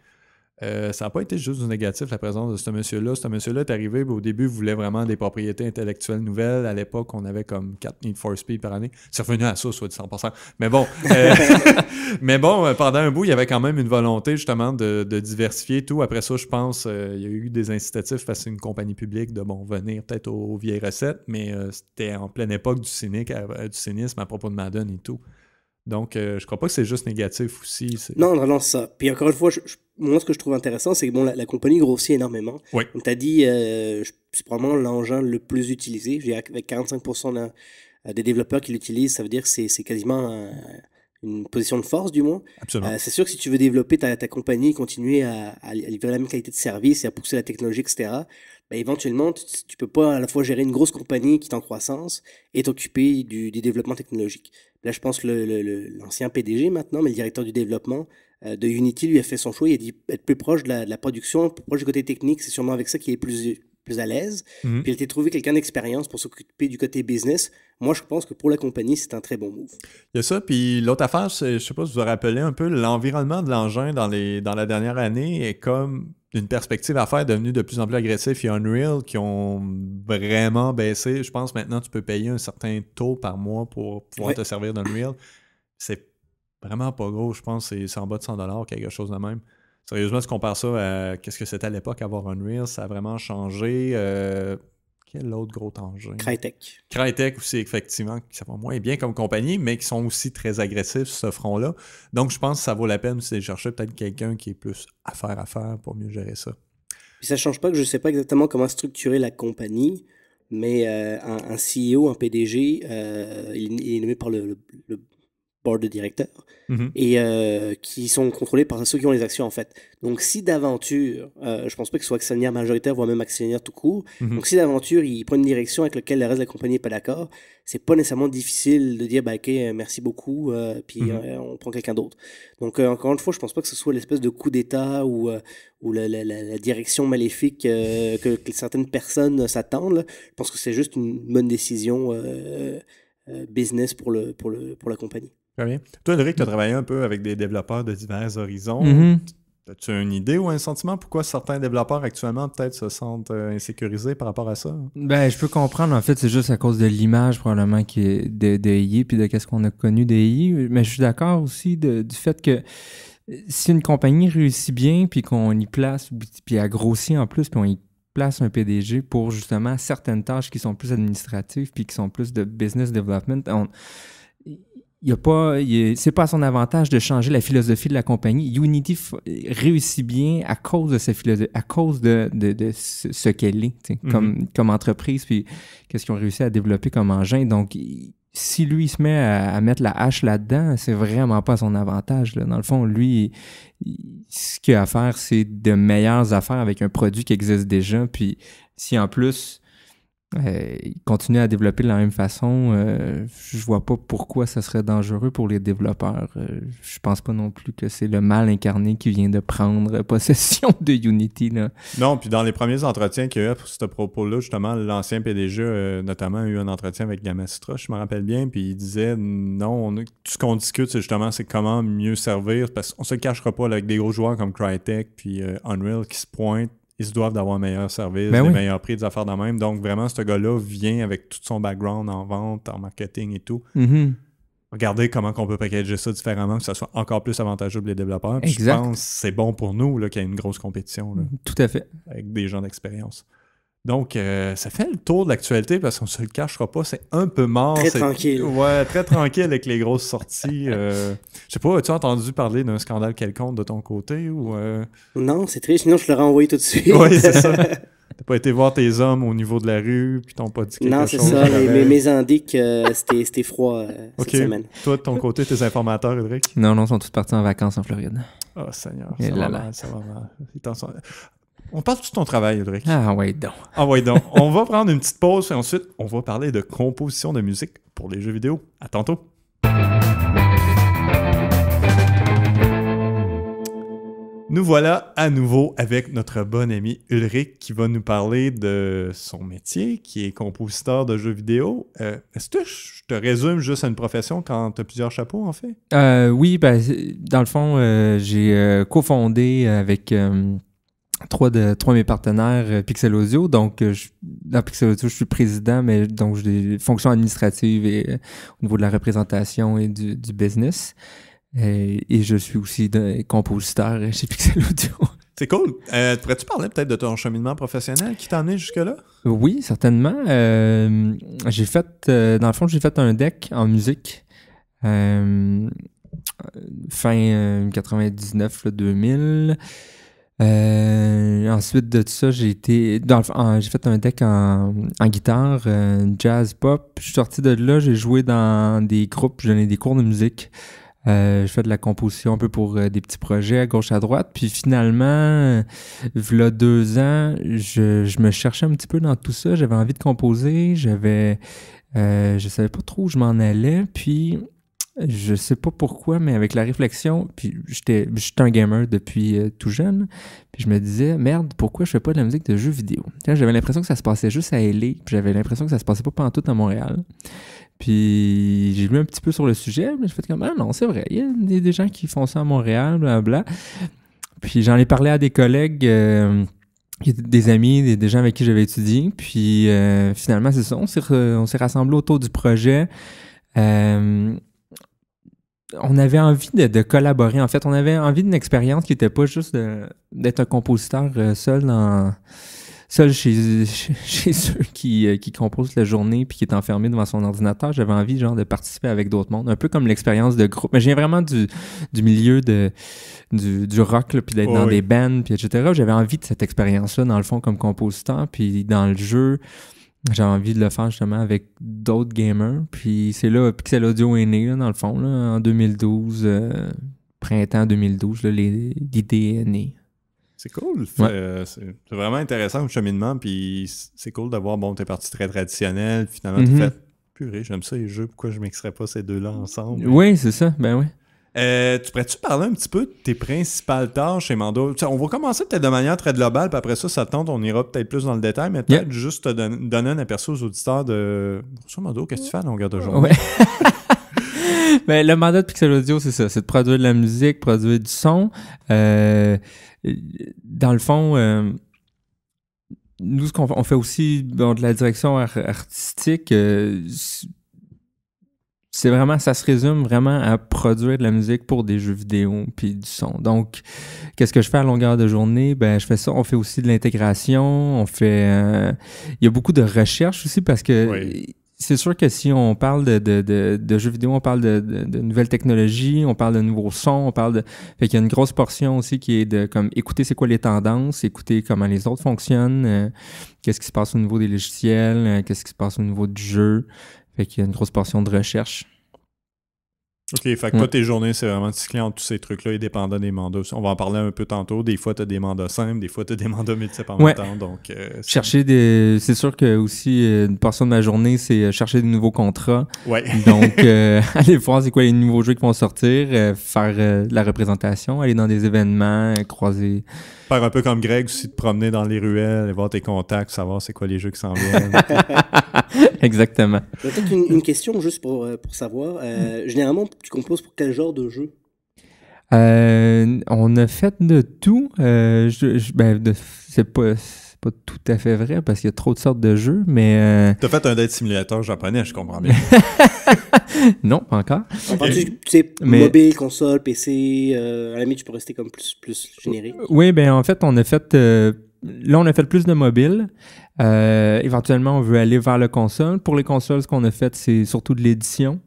euh, ça n'a pas été juste du négatif, la présence de ce monsieur-là. Ce monsieur-là est arrivé, au début, voulait vraiment des propriétés intellectuelles nouvelles. À l'époque, on avait comme 4 Need for Speed par année. C'est revenu à ça, soit 100%. Mais bon, euh, mais bon, euh, pendant un bout, il y avait quand même une volonté, justement, de, diversifier tout. Après ça, je pense, il y a eu des incitatifs face à une compagnie publique de, bon, venir peut-être aux, vieilles recettes, mais c'était en pleine époque du, cynique, du cynisme à propos de Madden et tout. Donc, je euh, je crois pas que c'est juste négatif aussi. Non, non, non, ça. Puis encore une fois, moi, ce que je trouve intéressant, c'est que bon, la, compagnie grossit énormément. Oui. On tu dit, euh, c'est probablement l'engin le plus utilisé. Avec 45% euh, des développeurs qui l'utilisent, ça veut dire que c'est quasiment euh, une position de force, du moins. Absolument. c'est sûr que si tu veux développer ta, compagnie, continuer à, livrer la même qualité de service et à pousser la technologie, etc., ben, éventuellement, tu, tu peux pas à la fois gérer une grosse compagnie qui est en croissance et t'occuper du développement technologique. Là, je pense l'ancien PDG maintenant, mais le directeur du développement euh, de Unity lui a fait son choix. Il a dit être plus proche de la, production, plus proche du côté technique. C'est sûrement avec ça qu'il est plus, plus à l'aise. Mhm. Puis il t'a trouvé quelqu'un d'expérience pour s'occuper du côté business. Moi, je pense que pour la compagnie, c'est un très bon move. Il y a ça. Puis l'autre affaire, je ne sais pas si vous vous rappelez un peu, l'environnement de l'engin dans, dans la dernière année est comme une perspective à faire, devenue de plus en plus agressif. Il y a Unreal qui ont vraiment baissé. Je pense maintenant, tu peux payer un certain taux par mois pour pouvoir te servir d'Unreal. C'est vraiment pas gros. Je pense que c'est en bas de 100 quelque chose de même. Sérieusement, tu compares ça à qu'est-ce que c'était à l'époque avoir Unreal, ça a vraiment changé. Euh, quel autre gros tangent? Crytek. Crytek aussi, effectivement, qui ça va moins bien comme compagnie, mais qui sont aussi très agressifs sur ce front-là. Donc, je pense que ça vaut la peine de chercher peut-être quelqu'un qui est plus à faire à faire pour mieux gérer ça. Puis ça change pas que je ne sais pas exactement comment structurer la compagnie, mais euh, un, CEO, un e PDG, euh, il, est nommé par le board de directeur mhm. et euh, qui sont contrôlés par ceux qui ont les actions en fait. Donc si d'aventure, euh, je pense pas que ce soit actionnaires majoritaire voire même actionnaires tout court, mhm. donc si d'aventure ils prennent une direction avec laquelle le reste de la compagnie n'est pas d'accord, c'est pas nécessairement difficile de dire bah ok euh, merci beaucoup euh, puis mhm. on prend quelqu'un d'autre. Donc encore une fois, je pense pas que ce soit l'espèce de coup d'état ou ou la, direction maléfique que, certaines personnes s'attendent. Je pense que c'est juste une bonne décision business pour le pour le pour la compagnie. Très bien. Toi, Ulrich, tu as travaillé un peu avec des développeurs de divers horizons. Mm-hmm. As-tu une idée ou un sentiment pourquoi certains développeurs actuellement peut-être se sentent euh, insécurisés par rapport à ça? Ben, je peux comprendre. En fait, c'est juste à cause de l'image probablement qui est de, puis de qu'est-ce qu'on a connu des Mais je suis d'accord aussi du fait que euh, si une compagnie réussit bien puis qu'on y place, puis elle grossit en plus, puis on y place un PDG pour justement certaines tâches qui sont plus administratives puis qui sont plus de business development, on il a pas, c'est pas à son avantage de changer la philosophie de la compagnie. Unity réussit bien à cause de sa philosophie, à cause de, ce, qu'elle est, mhm. comme, comme entreprise, puis qu'est-ce qu'ils ont réussi à développer comme engin. Donc, si lui il se met à, mettre la hache là-dedans, c'est vraiment pas à son avantage. Là. Dans le fond, lui, ce qu'il a à faire, c'est de meilleures affaires avec un produit qui existe déjà. Puis, si en plus euh, ils à développer de la même façon. Euh, je vois pas pourquoi ça serait dangereux pour les développeurs. Euh, je pense pas non plus que c'est le mal incarné qui vient de prendre possession de Unity. Là. Non, puis dans les premiers entretiens qu'il y a eu pour ce propos-là, justement, l'ancien PDG, euh, notamment, a eu un entretien avec Gamestra, je me rappelle bien, puis il disait non, on, tout ce qu'on discute, c'est justement c'est comment mieux servir, parce qu'on se cachera pas avec des gros joueurs comme Crytek puis euh, Unreal qui se pointent ils doivent d'avoir un meilleur service, ben des meilleurs prix, des affaires de même. Donc, vraiment, ce gars-là vient avec tout son background en vente, en marketing et tout. Mm-hmm. Regardez comment on peut packager ça différemment, que ça soit encore plus avantageux pour les développeurs. Je pense que c'est bon pour nous qu'il y ait une grosse compétition. tout à fait. Avec des gens d'expérience. Donc, euh, ça fait le tour de l'actualité parce qu'on se le cachera pas. C'est un peu mort. Très tranquille. Ouais, très tranquille avec les grosses sorties. Euh. Je sais pas, as-tu entendu parler d'un scandale quelconque de ton côté ou euh? Non, c'est triste. Sinon, je l'aurais envoyé tout de suite. Oui, c'est ça. T'as pas été voir tes hommes au niveau de la rue, puis t'ont pas dit quelque non, chose. Non, c'est ça. mes, mes indiques, c'était froid cette semaine. Toi, de ton côté, tes informateurs, Edric Non, non, ils sont tous partis en vacances en Floride. Oh, Seigneur. ça, va Mal, ça va mal. On parle de ton travail, Ulrich. Ah ouais donc. Ah ouais donc. on va prendre une petite pause et ensuite, on va parler de composition de musique pour les jeux vidéo. À tantôt. Nous voilà à nouveau avec notre bon ami Ulrich qui va nous parler de son métier, qui est compositeur de jeux vidéo. Euh, est-ce que je te résume juste une profession quand tu as plusieurs chapeaux, en fait? Euh, oui, ben, dans le fond, euh, j'ai cofondé avec trois de trois mes partenaires euh, Pixel Audio. Donc, euh, je, dans Pixel Audio, je suis président, mais donc j'ai des fonctions administratives euh, au niveau de la représentation et du, business. Et, je suis aussi compositeur chez Pixel Audio. C'est cool. Pourrais-tu parler peut-être de ton cheminement professionnel qui t'en est jusque-là? Oui, certainement. j'ai fait, dans le fond, j'ai fait un deck en musique fin 99, 2000. Euh, ensuite de tout ça, j'ai été. J'ai fait un deck en, guitare, euh, jazz pop. Je suis sorti de là, j'ai joué dans des groupes, j'ai donné des cours de musique. Euh, je fais de la composition un peu pour euh, des petits projets à gauche à droite. Puis finalement, voilà deux ans, je, je me cherchais un petit peu dans tout ça. J'avais envie de composer. J'avais euh, je savais pas trop où je m'en allais. Puis je sais pas pourquoi, mais avec la réflexion, puis j'étais un gamer depuis euh, tout jeune, puis je me disais, merde, pourquoi je fais pas de la musique de jeux vidéo? J'avais l'impression que ça se passait juste à LA, puis j'avais l'impression que ça se passait pas tout à Montréal. Puis j'ai lu un petit peu sur le sujet, mais je fait comme, ah non, c'est vrai, il y, a des gens qui font ça à Montréal, blablabla. Puis j'en ai parlé à des collègues. Euh, des amis, des, gens avec qui j'avais étudié. Puis euh, finalement, c'est ça, on s'est rassemblés autour du projet on avait envie de, collaborer. En fait, on avait envie d'une expérience qui n'était pas juste d'être un compositeur euh, seul dans seul chez, chez ceux qui, euh, composent la journée puis qui est enfermé devant son ordinateur. J'avais envie, genre, de participer avec d'autres mondes, un peu comme l'expérience de groupe. Mais j'ai vraiment du, milieu de, du, rock, puis d'être dans des bands, puis etc. J'avais envie de cette expérience-là, dans le fond, comme compositeur, puis dans le jeu, j'ai envie de le faire justement avec d'autres gamers. Puis c'est là, Pixel Audio est né, dans le fond, en 2012, euh, printemps 2012, l'idée est née. C'est cool. c'est euh, vraiment intéressant le cheminement. Puis c'est cool d'avoir, bon, t'es parti très traditionnel. Finalement, tu -hmm. fait purée, j'aime ça les jeux. Pourquoi je mixerais pas ces deux-là ensemble? Oui, c'est ça. Ben oui. Euh, tu pourrais-tu parler un petit peu de tes principales tâches chez Mando? on va commencer peut-être de manière très globale, puis après ça, ça tente, on ira peut-être plus dans le détail, mais peut-être juste donner un aperçu aux auditeurs de. Grosso Mando, qu'est-ce que tu fais à longueur de journée? mais ben, le mandat de Pixel Audio, c'est ça, c'est de produire de la musique, produire du son. Euh, dans le fond, euh, nous, ce qu'on fait, aussi bon, de la direction artistique euh, c'est vraiment, ça se résume vraiment à produire de la musique pour des jeux vidéo puis du son. Donc, qu'est-ce que je fais à longueur de journée? Ben, je fais ça. On fait aussi de l'intégration. On fait. Euh, il y a beaucoup de recherche aussi parce que. C'est sûr que si on parle de, jeux vidéo, on parle de, nouvelles technologies, on parle de nouveaux sons, on parle de. Fait qu'il y a une grosse portion aussi qui est de comme écouter c'est quoi les tendances, écouter comment les autres fonctionnent, euh, qu'est-ce qui se passe au niveau des logiciels, euh, qu'est-ce qui se passe au niveau du jeu. Fait qu'il y a une grosse portion de recherche. OK, fait que toi, tes journées, c'est vraiment tes clients, tous ces trucs-là et dépendant des mandats. On va en parler un peu tantôt. Des fois, tu as des mandats simples, des fois, tu des mandats multiples Ouais. Donc, euh, chercher des. C'est sûr que aussi, euh, une portion de ma journée, c'est euh, chercher des nouveaux contrats. Ouais. Donc, aller voir c'est quoi les nouveaux jeux qui vont sortir, faire la représentation, aller dans des événements, croiser faire un peu comme Greg aussi, te promener dans les ruelles, et voir tes contacts, savoir c'est quoi les jeux qui s'en viennent. Exactement. Peut-être une, question juste pour, euh, pour savoir. Euh, généralement, tu composes pour quel genre de jeu euh, On a fait de tout. Euh, ben, c'est pas pas tout à fait vrai parce qu'il y a trop de sortes de jeux, mais. Euh, T'as fait un date simulateur japonais, je comprends bien. non, pas encore. tu, sais, mobile, console, PC, euh, à la limite, tu peux rester comme plus, plus générique. Euh, oui, ben en fait, on a fait. là, on a fait plus de mobile. éventuellement, on veut aller vers le console. Pour les consoles, ce qu'on a fait, c'est surtout de l'édition.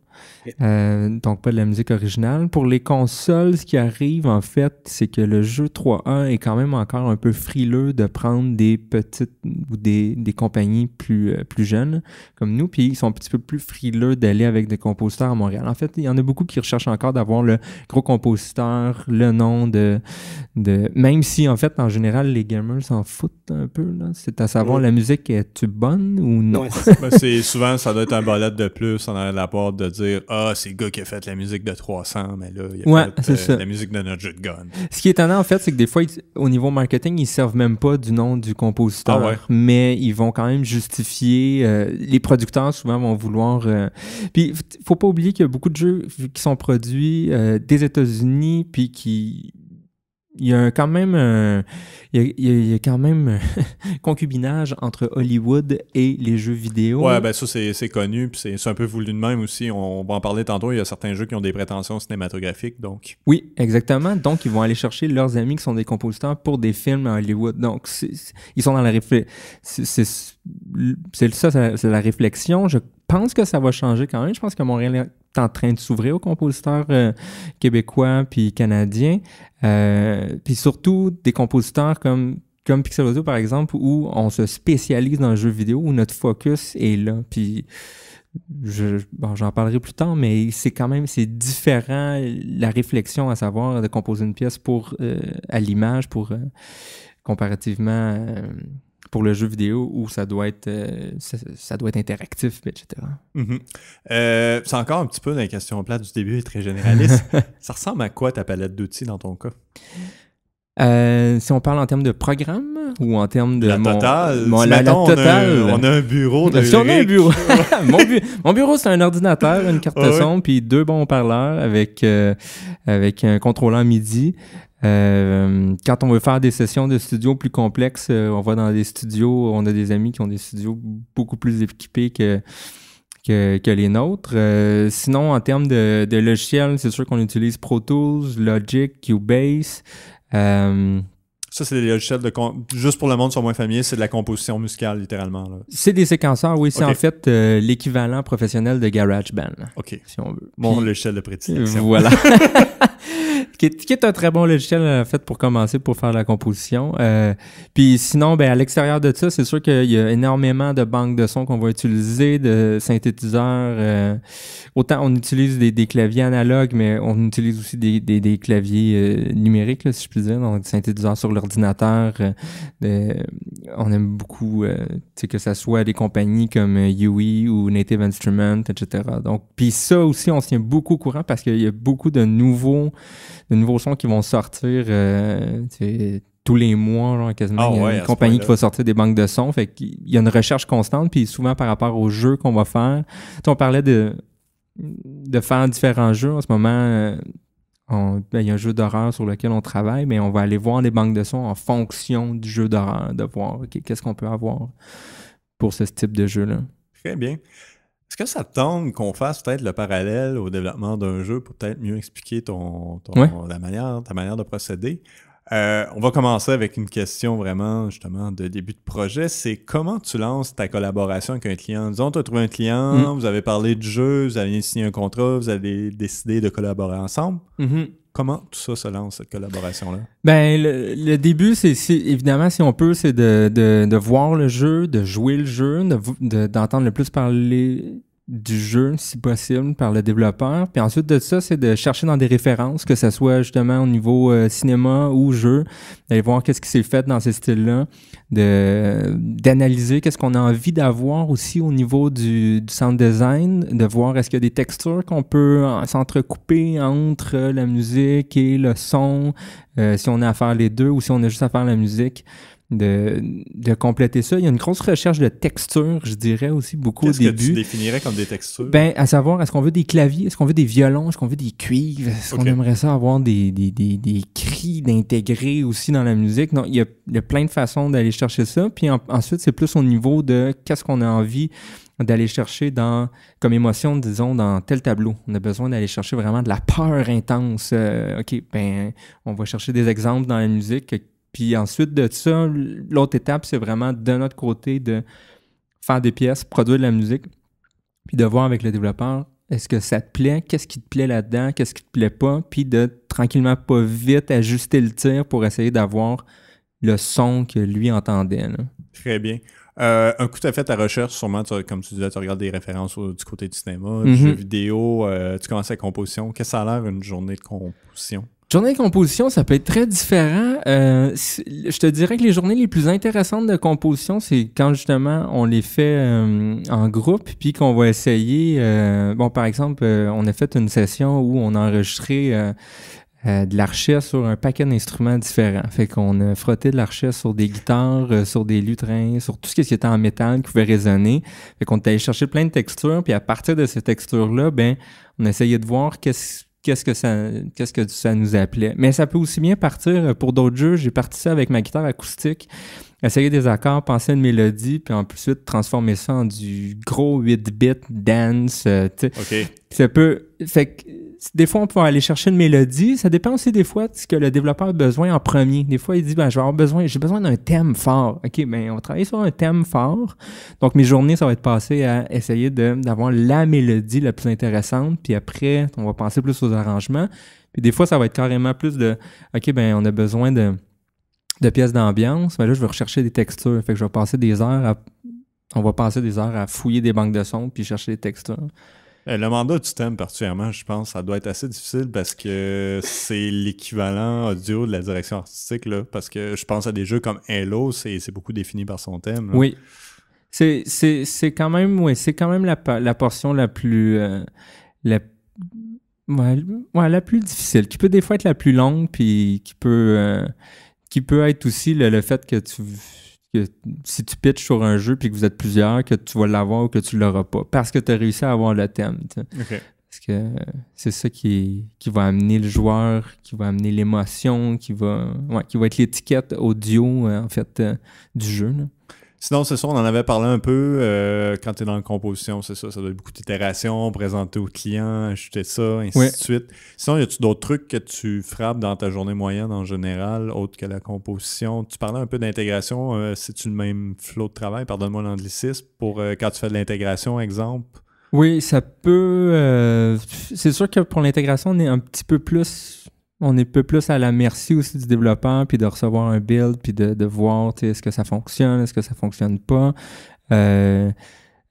Euh, donc, pas de la musique originale. Pour les consoles, ce qui arrive, en fait, c'est que le jeu 3.1 est quand même encore un peu frileux de prendre des petites ou des, compagnies plus, euh, plus jeunes comme nous, puis ils sont un petit peu plus frileux d'aller avec des compositeurs à Montréal. En fait, il y en a beaucoup qui recherchent encore d'avoir le gros compositeur, le nom de, de. Même si, en fait, en général, les gamers s'en foutent un peu. là. C'est à savoir, la musique, est-tu bonne ou non? Ben, c'est souvent, ça doit être un balade de plus en la porte de dire, ah, c'est le gars qui a fait la musique de 300, mais là, il a fait euh, la musique de notre jeu de gun. Ce qui est étonnant, en fait, c'est que des fois, au niveau marketing, ils servent même pas du nom du compositeur, ah mais ils vont quand même justifier. Euh, les producteurs, souvent, vont vouloir. Euh, puis, faut pas oublier qu'il y a beaucoup de jeux qui sont produits des États-Unis, puis qui il y a quand même un, euh, il, y a, il y a quand même euh, concubinage entre Hollywood et les jeux vidéo. Ouais, ben ça c'est connu, puis c'est un peu voulu de même aussi. On, va en parler tantôt. Il y a certains jeux qui ont des prétentions cinématographiques, donc. Oui, exactement. Donc ils vont aller chercher leurs amis qui sont des compositeurs pour des films à Hollywood. Donc ils sont dans la réflexion. C'est ça, c'est la réflexion. Je pense que ça va changer quand même. Je pense que Montréal est en train de s'ouvrir aux compositeurs euh, québécois puis canadiens. Euh, puis surtout des compositeurs comme comme Pixel Audio, par exemple, où on se spécialise dans le jeu vidéo, où notre focus est là. Puis, je, bon, j'en parlerai plus tard, mais c'est quand même, c'est différent la réflexion à savoir de composer une pièce pour, euh, à l'image, pour, comparativement pour le jeu vidéo où ça doit être, euh, ça, doit être interactif, etc. Mhm. Euh, c'est encore un petit peu la question plate du début, et très généraliste. ça ressemble à quoi ta palette d'outils dans ton cas? Euh, si on parle en termes de programme ou en termes de la totale, la, totale. On, a un, bureau de si on a un bureau mon, bureau c'est un ordinateur une carte son puis deux bons parleurs avec avec un contrôleur midi euh, quand on veut faire des sessions de studio plus complexes, euh, on va dans des studios, on a des amis qui ont des studios beaucoup plus équipés que, que, les nôtres. Euh, sinon, en termes de, logiciels, c'est sûr qu'on utilise Pro Tools, Logic, Cubase. Ça, c'est des logiciels de juste pour le monde sur sont moins familier, c'est de la composition musicale littéralement. C'est des séquenceurs, oui. C'est en fait l'équivalent professionnel de GarageBand. OK. Si on veut. Mon logiciel de prédilection. Voilà. qui, est, qui, est, un très bon logiciel en euh, fait pour commencer, pour faire la composition. Euh, puis sinon, ben, à l'extérieur de ça, c'est sûr qu'il y a énormément de banques de sons qu'on va utiliser, de synthétiseurs. Euh, autant on utilise des, claviers analogues, mais on utilise aussi des, des, claviers numériques, là, si je puis dire, donc des synthétiseurs sur l'ordinateur. on aime beaucoup que ça soit des compagnies comme UE ou Native Instruments, etc. Donc, puis ça aussi, on se tient beaucoup courant parce qu'il y a beaucoup de nouveaux de nouveaux sons qui vont sortir euh, tous les mois, genre, quasiment. Ah il y a une compagnie qui va sortir des banques de sons. Fait qu'il y a une recherche constante, puis souvent par rapport aux jeux qu'on va faire. on parlait de, de faire différents jeux. En ce moment, euh, ben, il y a un jeu d'horreur sur lequel on travaille, mais on va aller voir les banques de sons en fonction du jeu d'horreur, de voir qu'est-ce qu'on peut avoir pour ce type de jeu-là. Très bien. Est-ce que ça tente qu'on fasse peut-être le parallèle au développement d'un jeu pour peut-être mieux expliquer ton, manière, ta manière de procéder? Euh, on va commencer avec une question vraiment justement de début de projet. C'est comment tu lances ta collaboration avec un client? Disons, tu as trouvé un client, mm. vous avez parlé de jeu, vous avez signé un contrat, vous avez décidé de collaborer ensemble. Mm-hmm. Comment tout ça se lance, cette collaboration-là? Ben, le, début, c'est évidemment, si on peut, c'est de, de, voir le jeu, de jouer le jeu, d'entendre le plus parler du jeu, si possible, par le développeur. Puis ensuite de ça, c'est de chercher dans des références, que ce soit justement au niveau euh, cinéma ou jeu, d'aller voir qu'est-ce qui s'est fait dans ces styles-là, de d'analyser qu'est-ce qu'on a envie d'avoir aussi au niveau du, du, sound design, de voir est-ce qu'il y a des textures qu'on peut s'entrecouper entre la musique et le son, euh, si on a à faire les deux ou si on a juste à faire la musique de, de, compléter ça. Il y a une grosse recherche de textures, je dirais aussi, beaucoup au début. Qu'est-ce que tu définirais comme des textures? Ben, à savoir, est-ce qu'on veut des claviers, est-ce qu'on veut des violons, est-ce qu'on veut des cuivres, est-ce qu'on aimerait ça avoir des, des, des, cris d'intégrer aussi dans la musique? Non, il y a, plein de façons d'aller chercher ça. Puis ensuite, c'est plus au niveau de qu'est-ce qu'on a envie d'aller chercher dans, comme émotion, disons, dans tel tableau. On a besoin d'aller chercher vraiment de la peur intense. Euh, OK, ben, on va chercher des exemples dans la musique puis ensuite de ça, l'autre étape, c'est vraiment d'un autre côté de faire des pièces, produire de la musique, puis de voir avec le développeur est-ce que ça te plaît, qu'est-ce qui te plaît là-dedans, qu'est-ce qui te plaît pas, puis de tranquillement, pas vite, ajuster le tir pour essayer d'avoir le son que lui entendait. Très bien. Euh, un coup, tu as fait ta recherche, sûrement, comme tu disais, tu regardes des références du côté du cinéma, du mm-hmm. jeu vidéo, euh, tu commences la composition. Qu'est-ce que ça a l'air une journée de composition? Journée de composition, ça peut être très différent. Euh, je te dirais que les journées les plus intéressantes de composition, c'est quand justement on les fait euh, en groupe, puis qu'on va essayer. Euh, bon, par exemple, on a fait une session où on a enregistré de l'archet sur un paquet d'instruments différents. Fait qu'on a frotté de l'archet sur des guitares, sur des lutrins, sur tout ce qui était en métal qui pouvait résonner. Fait qu'on était allé chercher plein de textures, puis à partir de ces textures-là, ben, on essayait de voir qu'est-ce qu'est-ce que ça qu'est-ce que ça nous appelait. Mais ça peut aussi bien partir euh, pour d'autres jeux. J'ai parti ça avec ma guitare acoustique, essayer des accords, penser à une mélodie, puis ensuite transformer ça en du gros 8 bit dance. Euh, ça peut fait des fois, on peut aller chercher une mélodie. Ça dépend aussi des fois de ce que le développeur a besoin en premier. Des fois, il dit, ben, je avoir besoin, j'ai besoin d'un thème fort. OK, ben, on travaille sur un thème fort. Donc, mes journées, ça va être passé à essayer d'avoir la mélodie la plus intéressante. Puis après, on va penser plus aux arrangements. Puis des fois, ça va être carrément plus de, OK, ben, on a besoin de, de pièces d'ambiance. Ben là, je vais rechercher des textures. Fait que je vais passer des heures on va passer des heures à fouiller des banques de sons puis chercher des textures. Euh, le mandat du thème, particulièrement, je pense, ça doit être assez difficile parce que c'est l'équivalent audio de la direction artistique, parce que je pense à des jeux comme Halo, c'est beaucoup défini par son thème. Oui. C'est quand même, c'est quand même la, portion la plus. Euh, plus difficile, qui peut des fois être la plus longue, puis qui peut, euh, qui peut être aussi le fait que tu si tu pitches sur un jeu puis que vous êtes plusieurs, que tu vas l'avoir ou que tu l'auras pas. Parce que tu as réussi à avoir le thème. Parce que c'est ça qui, qui va amener le joueur, qui va amener l'émotion, qui va, qui va être l'étiquette audio, euh, en fait, euh, du jeu. Là. Sinon, c'est ça, on en avait parlé un peu. Euh, quand tu es dans la composition, c'est ça, ça doit être beaucoup d'itération, présenter au client, ajouter ça, ainsi de suite. Sinon, y a-tu d'autres trucs que tu frappes dans ta journée moyenne en général, autre que la composition? Tu parlais un peu d'intégration. Euh, c'est-tu le même flot de travail, pardonne-moi l'anglicisme, pour euh, quand tu fais de l'intégration, exemple? Oui, ça peut. c'est sûr que pour l'intégration, on est un petit peu plus on est peu plus à la merci aussi du développeur, puis de recevoir un build, puis de, voir est-ce que ça fonctionne, est-ce que ça fonctionne pas. Euh,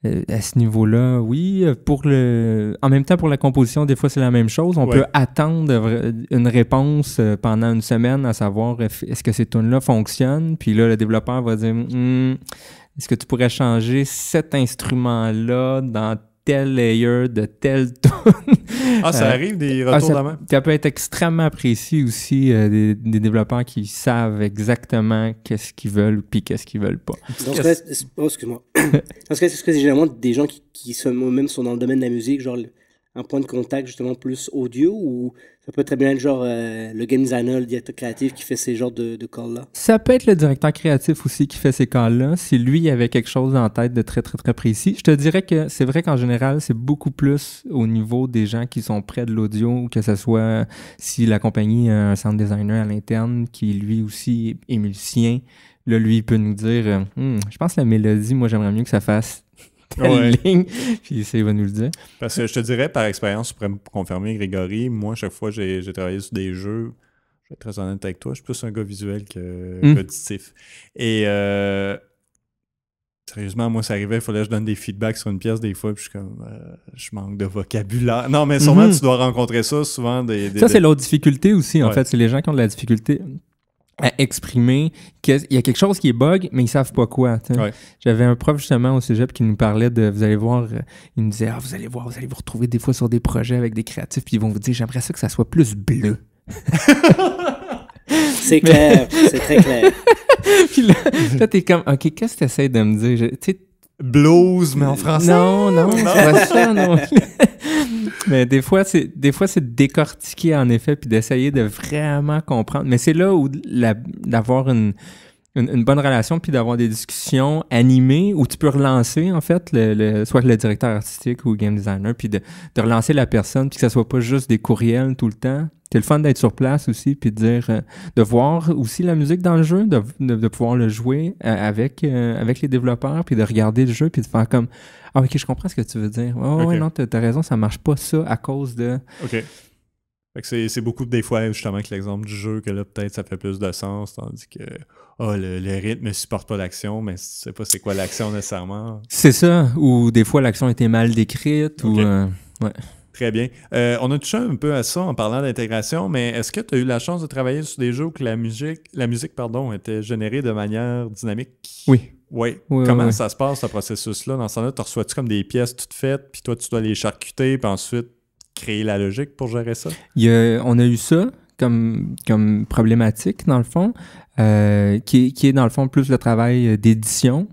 euh, à ce niveau-là, oui. Pour le, en même temps, pour la composition, des fois, c'est la même chose. On peut attendre une réponse euh, pendant une semaine à savoir est-ce que ces tunes-là fonctionnent. Puis là, le développeur va dire hum, est-ce que tu pourrais changer cet instrument-là dans tel layer de tel ah, ça euh, arrive des ah, retours ça, main. Ça peut être extrêmement précis aussi euh, des, développeurs qui savent exactement qu'est-ce qu'ils veulent puis qu'est-ce qu'ils veulent pas. Dans oh, excuse-moi. ce que c'est généralement des gens qui, qui sont, même sont dans le domaine de la musique, genre un point de contact justement plus audio ou ça peut très bien être genre euh, le game designer, le directeur créatif qui fait ces genres de, de calls-là. Ça peut être le directeur créatif aussi qui fait ces calls-là, si lui avait quelque chose en tête de très, très, très précis. Je te dirais que c'est vrai qu'en général, c'est beaucoup plus au niveau des gens qui sont près de l'audio, que ce soit si la compagnie a un sound designer à l'interne qui lui aussi est musicien. Là, lui, il peut nous dire hum, Je pense que la mélodie, moi, j'aimerais mieux que ça fasse Puis il nous le dire. Parce que je te dirais, par expérience, tu pourrais me confirmer, Grégory, moi, chaque fois, j'ai travaillé sur des jeux. Je vais être très honnête avec toi, je suis plus un gars visuel que hmm. Et euh, sérieusement, moi, ça arrivait, il fallait que je donne des feedbacks sur une pièce des fois, puis je suis comme, euh, je manque de vocabulaire. Non, mais sûrement, mhm. tu dois rencontrer ça souvent. Des, ça, c'est leur l'autre difficulté aussi, en fait. C'est les gens qui ont de la difficulté à exprimer qu'il y a quelque chose qui est bug, mais ils savent pas quoi. Ouais. J'avais un prof justement au cégep qui nous parlait de, vous allez voir, euh, il nous disait, ah, vous allez voir, vous allez vous retrouver des fois sur des projets avec des créatifs, puis ils vont vous dire, j'aimerais ça que ça soit plus bleu. c'est clair, c'est très clair. puis là, t'es comme, ok, qu'est-ce que essaies de me dire? blues, mais en français. Non, non, ça, non. mais des fois, c'est des fois c'est décortiquer en effet, puis d'essayer de vraiment comprendre. Mais c'est là où d'avoir une une, bonne relation, puis d'avoir des discussions animées où tu peux relancer, en fait, le, soit le directeur artistique ou le game designer, puis de, relancer la personne, puis que ça soit pas juste des courriels tout le temps. C'est le fun d'être sur place aussi, puis de dire, euh, de voir aussi la musique dans le jeu, de, de, pouvoir le jouer euh, avec, euh, avec les développeurs, puis de regarder le jeu, puis de faire comme, ah ok, je comprends ce que tu veux dire. Oh non, t'as raison, ça marche pas ça à cause de c'est beaucoup des fois justement que l'exemple du jeu que là peut-être ça fait plus de sens tandis que oh, le, rythme ne supporte pas l'action mais tu sais pas c'est quoi l'action nécessairement. C'est ça ou des fois l'action était mal décrite ou euh, ouais. Très bien. Euh, on a touché un peu à ça en parlant d'intégration, mais est-ce que tu as eu la chance de travailler sur des jeux où que la musique, la musique pardon, était générée de manière dynamique? Oui. Oui. Comment ça se passe, ce processus-là? Dans ce sens-là, tu reçois-tu comme des pièces toutes faites, puis toi, tu dois les charcuter, puis ensuite, créer la logique pour gérer ça? Il y a, on a eu ça comme, comme problématique, dans le fond, euh, qui, qui, est, dans le fond, plus le travail d'édition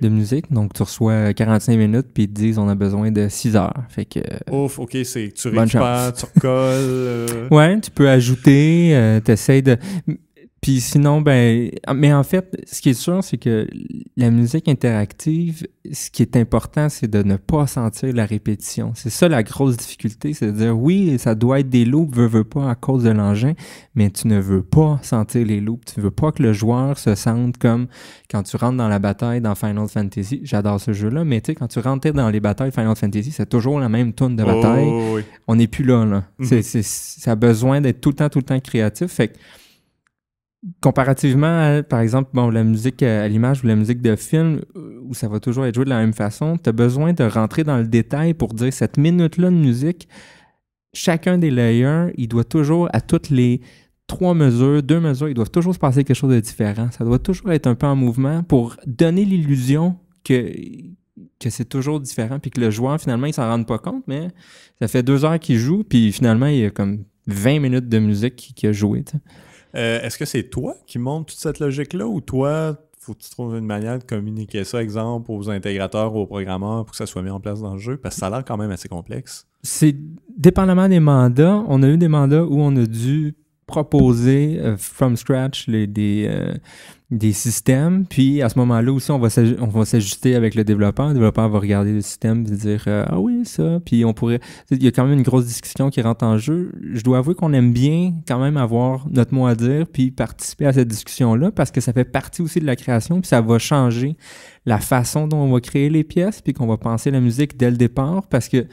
de musique. Donc, tu reçois 45 minutes, puis ils te disent on a besoin de 6 heures. Fait que... Ouf, OK, c'est tu récupères, tu recolles... Euh. ouais, tu peux ajouter, euh, tu essaies de... Puis sinon, ben, mais en fait, ce qui est sûr, c'est que la musique interactive, ce qui est important, c'est de ne pas sentir la répétition. C'est ça la grosse difficulté, c'est de dire oui, ça doit être des loops, veux, veux pas à cause de l'engin, mais tu ne veux pas sentir les loops. Tu veux pas que le joueur se sente comme quand tu rentres dans la bataille dans Final Fantasy. J'adore ce jeu-là, mais tu sais, quand tu rentres dans les batailles Final Fantasy, c'est toujours la même tourne de bataille. Oh, On n'est plus là, là. Mm-hmm. ça a besoin d'être tout le temps, tout le temps créatif. Fait que, comparativement par exemple, bon, la musique euh, à l'image ou la musique de film, euh, où ça va toujours être joué de la même façon, tu as besoin de rentrer dans le détail pour dire cette minute-là de musique, chacun des layers, il doit toujours, à toutes les trois mesures, deux mesures, il doit toujours se passer quelque chose de différent. Ça doit toujours être un peu en mouvement pour donner l'illusion que, c'est toujours différent, puis que le joueur, finalement, il s'en rend pas compte, mais ça fait deux heures qu'il joue, puis finalement, il y a comme 20 minutes de musique qui a joué. Euh, est-ce que c'est toi qui montes toute cette logique-là ou toi, faut que tu trouves une manière de communiquer ça, exemple, aux intégrateurs, ou aux programmeurs pour que ça soit mis en place dans le jeu? Parce que ça a l'air quand même assez complexe. C'est dépendamment des mandats. On a eu des mandats où on a dû proposer euh, from scratch les, des, euh, des systèmes, puis à ce moment-là aussi, on va s'ajuster avec le développeur. Le développeur va regarder le système et dire euh, Ah oui, ça. Puis on pourrait. Il y a quand même une grosse discussion qui rentre en jeu. Je dois avouer qu'on aime bien quand même avoir notre mot à dire, puis participer à cette discussion-là, parce que ça fait partie aussi de la création, puis ça va changer la façon dont on va créer les pièces, puis qu'on va penser la musique dès le départ, parce que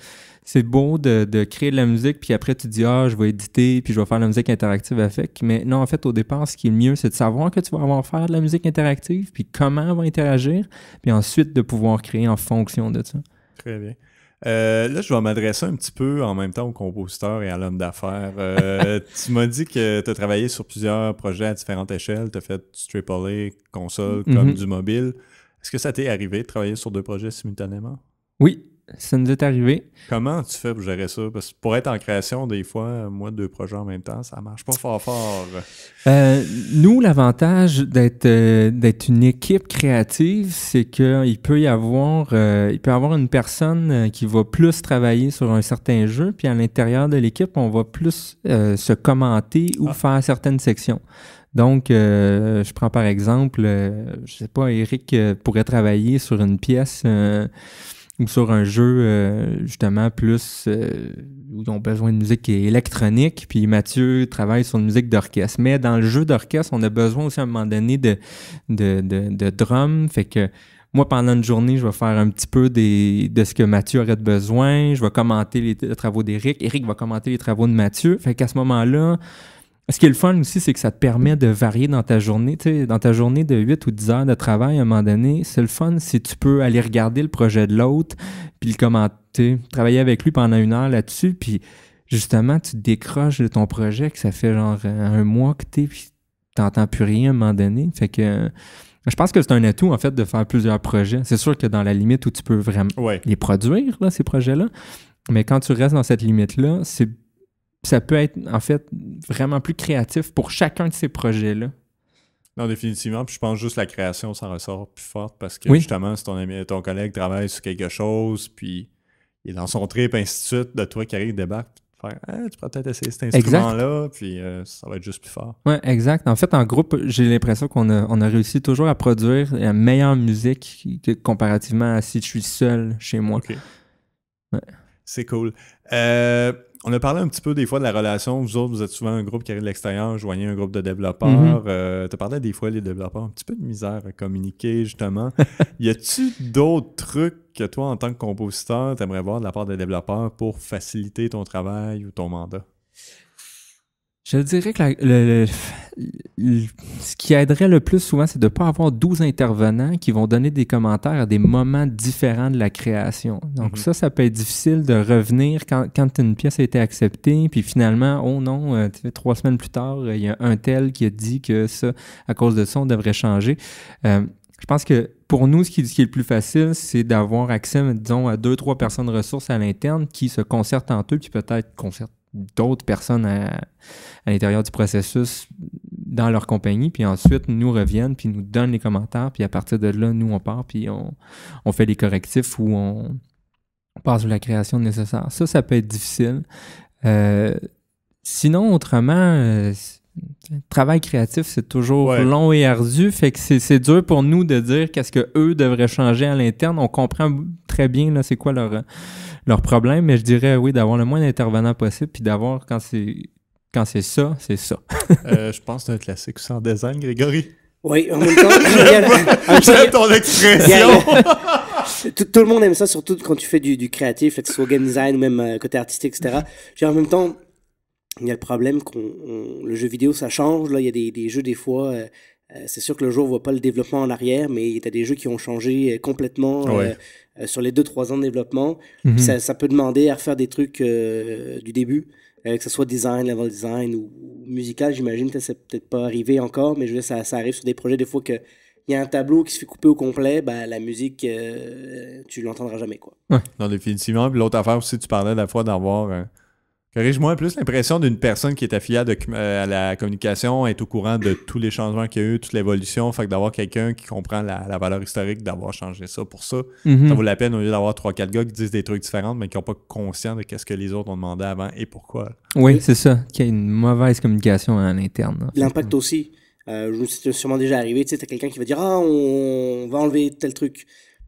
c'est beau de, créer de la musique, puis après tu dis, ah, je vais éditer, puis je vais faire de la musique interactive avec. Mais non, en fait, au départ, ce qui est mieux, c'est de savoir que tu vas avoir faire de la musique interactive, puis comment elle va interagir, puis ensuite de pouvoir créer en fonction de ça. Très bien. Euh, là, je vais m'adresser un petit peu en même temps au compositeur et à l'homme d'affaires. Euh, tu m'as dit que tu as travaillé sur plusieurs projets à différentes échelles. Tu as fait du AAA, console, mm-hmm. comme du mobile. Est-ce que ça t'est arrivé de travailler sur deux projets simultanément? Oui, ça nous est arrivé. Comment tu fais pour gérer ça? Parce que pour être en création, des fois, moi, deux projets en même temps, ça marche pas fort fort. Euh, nous, l'avantage euh, d'être une équipe créative, c'est qu'il euh, peut y avoir il peut avoir une personne qui va plus travailler sur un certain jeu, puis à l'intérieur de l'équipe, on va plus se commenter ou ah. faire certaines sections. Donc, je prends par exemple, je sais pas, Eric pourrait travailler sur une pièce ou sur un jeu euh, justement plus euh, où ils ont besoin de musique électronique, puis Mathieu travaille sur une musique d'orchestre. Mais dans le jeu d'orchestre, on a besoin aussi à un moment donné de, de, de, de drum. Fait que moi, pendant une journée, je vais faire un petit peu des, de ce que Mathieu aurait besoin. Je vais commenter les, les travaux d'Éric. Éric va commenter les travaux de Mathieu. Fait qu'à ce moment-là, ce qui est le fun aussi, c'est que ça te permet de varier dans ta journée. dans ta journée de 8 ou 10 heures de travail, à un moment donné, c'est le fun si tu peux aller regarder le projet de l'autre, puis le commenter, travailler avec lui pendant une heure là-dessus, puis justement, tu décroches de ton projet, que ça fait genre euh, un mois que t'es, puis t'entends plus rien à un moment donné. Fait que je pense que c'est un atout, en fait, de faire plusieurs projets. C'est sûr que dans la limite où tu peux vraiment les produire, là, ces projets-là, mais quand tu restes dans cette limite-là, c'est ça peut être, en fait, vraiment plus créatif pour chacun de ces projets-là. Non, définitivement. Puis je pense juste que la création ça ressort plus forte parce que justement, si ton ami, ton collègue travaille sur quelque chose, puis il est dans son trip, ainsi de suite, de toi qui arrive, débarque, faire ah, tu pourrais peut-être essayer cet instrument-là, puis euh, ça va être juste plus fort. Oui, exact. En fait, en groupe, j'ai l'impression qu'on a, réussi toujours à produire la meilleure musique comparativement à si je suis seul chez moi. C'est cool. Euh, on a parlé un petit peu des fois de la relation. Vous autres, vous êtes souvent un groupe qui arrive de l'extérieur, joignez un groupe de développeurs. Mhm. Euh, tu parlais des fois, les développeurs, un petit peu de misère à communiquer, justement. y a-tu d'autres trucs que toi, en tant que compositeur, tu aimerais voir de la part des développeurs pour faciliter ton travail ou ton mandat? Je dirais que le, ce qui aiderait le plus souvent, c'est de ne pas avoir 12 intervenants qui vont donner des commentaires à des moments différents de la création. Donc mhm. ça, ça peut être difficile de revenir quand, quand, une pièce a été acceptée, puis finalement, oh non, euh, trois semaines plus tard, euh, il y a un tel qui a dit que ça, à cause de ça, on devrait changer. Euh, je pense que pour nous, ce qui, ce qui est le plus facile, c'est d'avoir accès, disons, à deux, trois personnes ressources à l'interne qui se concertent entre eux, puis peut-être concertent d'autres personnes à, à l'intérieur du processus dans leur compagnie, puis ensuite nous reviennent, puis nous donnent les commentaires, puis à partir de là, nous, on part, puis on, fait les correctifs ou on, passe la création nécessaire. Ça, ça peut être difficile. Euh, sinon, autrement, le euh, travail créatif, c'est toujours long et ardu, fait que c'est dur pour nous de dire qu'est-ce qu'eux devraient changer à l'interne. On comprend très bien là c'est quoi leur leur problème, mais je dirais oui d'avoir le moins d'intervenants possible puis d'avoir quand c'est quand c'est ça, c'est ça. Euh, je pense que c'est un classique en design, Grégory. Oui, en même temps, j'aime ton expression. Tout, le monde aime ça, surtout quand tu fais du, créatif, que ce soit game design ou même euh, côté artistique, etc. en même temps, il y a le problème qu'on le jeu vidéo, ça change. Là. Il y a des, jeux, des fois, euh, c'est sûr que le jour ne voit pas le développement en arrière, mais il y a des jeux qui ont changé complètement sur les 2-3 ans de développement. Mhm. ça, ça, peut demander à refaire des trucs du début. Euh, que ce soit design, level design ou musical, j'imagine que c'est peut-être pas arrivé encore, mais je veux dire, ça, ça arrive sur des projets des fois que il y a un tableau qui se fait couper au complet, ben, la musique, euh, tu l'entendras jamais. Quoi. Ouais, non, définitivement. l'autre affaire aussi, tu parlais à la fois d'avoir euh, j'ai moi plus l'impression d'une personne qui est affiliée à, euh, la communication, est au courant de tous les changements qu'il y a eu, toute l'évolution. Fait que d'avoir quelqu'un qui comprend la, valeur historique d'avoir changé ça pour ça, mhm. ça vaut la peine au lieu d'avoir 3-4 gars qui disent des trucs différents, mais qui n'ont pas conscience de qu'est-ce que les autres ont demandé avant et pourquoi. Oui, c'est ça. Qu'il y a une mauvaise communication en interne. L'impact aussi. C'est euh, je suis sûrement déjà arrivé, tu sais, t'as quelqu'un qui va dire Ah, on va enlever tel truc.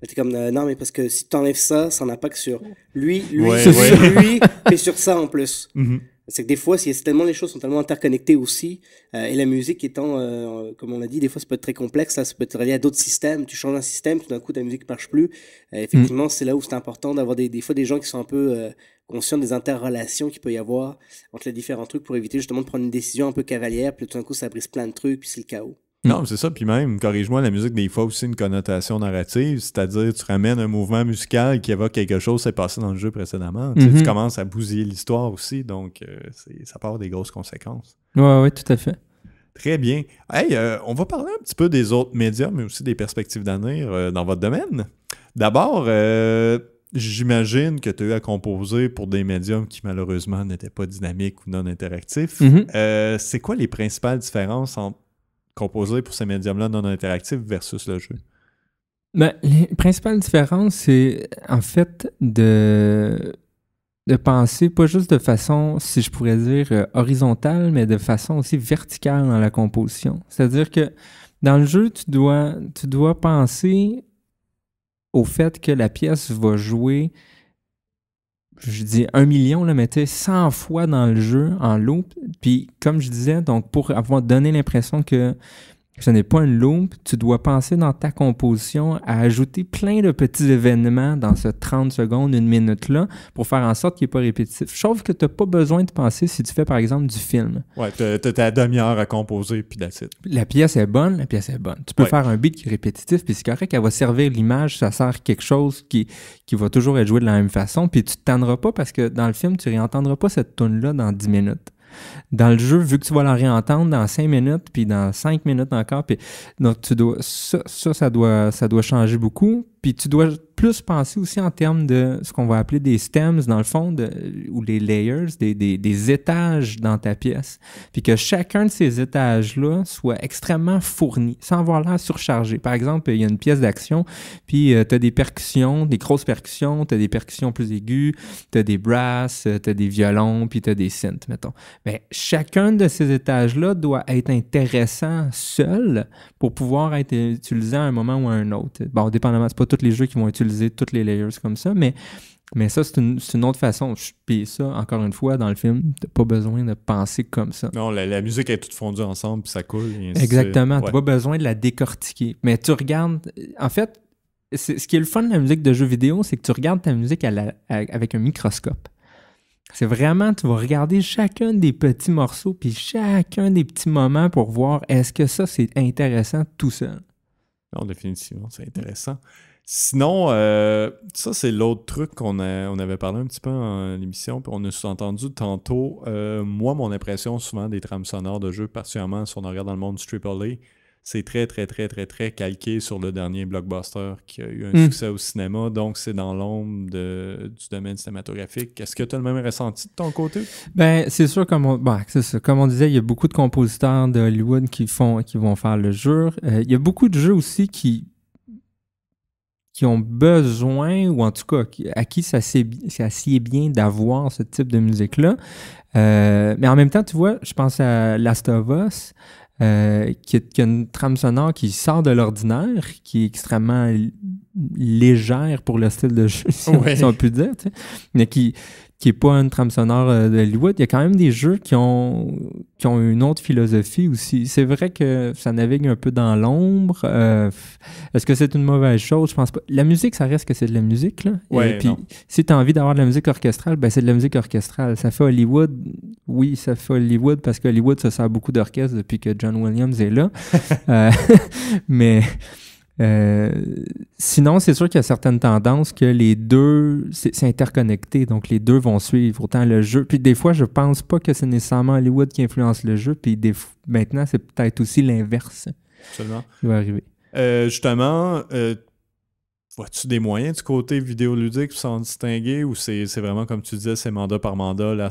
T'es comme euh, non mais parce que si tu enlèves ça, ça n'a pas que sur lui, lui, lui, et sur ça en plus. Mhm. C'est que des fois, si tellement les choses sont tellement interconnectées aussi, euh, et la musique étant, euh, comme on l'a dit, des fois ça peut être très complexe, là, ça peut être relié à d'autres systèmes. Tu changes un système, tout d'un coup ta musique marche plus. Mhm. effectivement, c'est là où c'est important d'avoir des, des fois des gens qui sont un peu conscients des interrelations qu'il peut y avoir entre les différents trucs pour éviter justement de prendre une décision un peu cavalière, puis tout d'un coup ça brise plein de trucs, puis c'est le chaos. Non, c'est ça. Puis même, corrige-moi, la musique, des fois, aussi une connotation narrative. C'est-à-dire, tu ramènes un mouvement musical qui évoque quelque chose qui s'est passé dans le jeu précédemment. tu, mhm. commences à bousiller l'histoire aussi. Donc, euh, ça part des grosses conséquences. Oui, oui, tout à fait. Très bien. Hey, euh, on va parler un petit peu des autres médias, mais aussi des perspectives d'avenir euh, dans votre domaine. D'abord, J'imagine que tu as eu à composer pour des médiums qui malheureusement n'étaient pas dynamiques ou non interactifs. Mhm. c'est quoi les principales différences entre composé pour ces médiums-là non interactifs versus le jeu? Mais ben, la principale différence, c'est en fait de, penser pas juste de façon, si je pourrais dire, euh, horizontale, mais de façon aussi verticale dans la composition. C'est-à-dire que dans le jeu, tu dois penser au fait que la pièce va jouer je dis un million, là, mais tu 100 fois dans le jeu, en loup. Puis, comme je disais, donc, pour avoir donné l'impression que ce n'est pas une loupe, tu dois penser dans ta composition à ajouter plein de petits événements dans ce 30 secondes, une minute-là, pour faire en sorte qu'il n'est pas répétitif. Sauf que tu n'as pas besoin de penser si tu fais, par exemple, du film. Ouais, tu as, demi-heure à composer, puis that's La pièce est bonne, la pièce est bonne. Tu peux faire un beat qui est répétitif, puis c'est correct, elle va servir l'image, ça sert quelque chose qui, qui va toujours être joué de la même façon, puis tu ne t'entendras pas parce que dans le film, tu réentendras pas cette tune là dans 10 minutes dans le jeu, vu que tu vas la réentendre dans 5 minutes, puis dans 5 minutes encore, puis ça, ça doit ça doit changer beaucoup. Puis tu dois plus penser aussi en termes de ce qu'on va appeler des stems, dans le fond, ou les layers, des, des, étages dans ta pièce. Puis que chacun de ces étages-là soit extrêmement fourni, sans avoir l'air surchargé. Par exemple, il y a une pièce d'action, puis euh, tu as des percussions, des grosses percussions, tu as des percussions plus aiguës, tu as des brasses, euh, tu as des violons, puis tu as des synths, mettons. Mais chacun de ces étages-là doit être intéressant seul pour pouvoir être utilisé à un moment ou à un autre. Bon, dépendamment, c'est pas tous les jeux qui vont utiliser toutes les layers comme ça, mais, mais ça, c'est une, autre façon. Puis ça, encore une fois, dans le film, t'as pas besoin de penser comme ça. Non, la, musique est toute fondue ensemble, puis ça coule. Exactement, t'as n'as pas besoin de la décortiquer. Mais tu regardes, en fait, ce qui est le fun de la musique de jeux vidéo, c'est que tu regardes ta musique avec un microscope. C'est vraiment, tu vas regarder chacun des petits morceaux, puis chacun des petits moments pour voir est-ce que ça, c'est intéressant tout seul. Non, définitivement, c'est intéressant. Sinon, euh, ça, c'est l'autre truc qu'on on avait parlé un petit peu en émission, puis on a sous-entendu tantôt. Euh, moi, mon impression souvent des trames sonores de jeux, particulièrement si on regarde dans le monde du AAA, c'est très, très, très, très, très calqué sur le dernier blockbuster qui a eu un hmm. succès au cinéma. Donc, c'est dans l'ombre du domaine cinématographique. Est-ce que tu as le même ressenti de ton côté? Ben, c'est sûr, comme on, ben, comme on disait, il y a beaucoup de compositeurs de Hollywood qui, font, qui vont faire le jeu. Euh, il y a beaucoup de jeux aussi qui qui ont besoin, ou en tout cas à qui ça est bien d'avoir ce type de musique-là. Euh, mais en même temps, tu vois, je pense à Last of Us, euh, qui, est, a une trame sonore qui sort de l'ordinaire, qui est extrêmement légère pour le style de jeu, si, on, peut dire, mais qui, qui n'est pas une trame sonore euh, d'Hollywood. Il y a quand même des jeux qui ont, qui ont une autre philosophie aussi. C'est vrai que ça navigue un peu dans l'ombre. Euh, est-ce que c'est une mauvaise chose? Je pense pas. La musique, ça reste que c'est de la musique. Là. puis, si tu as envie d'avoir de la musique orchestrale, ben, c'est de la musique orchestrale. Ça fait Hollywood. Oui, ça fait Hollywood parce que Hollywood se sert beaucoup d'orchestre depuis que John Williams est là. Euh, mais euh, sinon, c'est sûr qu'il y a certaines tendances que les deux, c'est interconnecté, donc les deux vont suivre autant le jeu. Puis des fois, je pense pas que c'est nécessairement Hollywood qui influence le jeu, puis maintenant, c'est peut-être aussi l'inverse. Qui va arriver. Euh, justement, euh, vois-tu des moyens du côté vidéoludique pour s'en distinguer ou c'est vraiment, comme tu disais, c'est mandat par mandat, la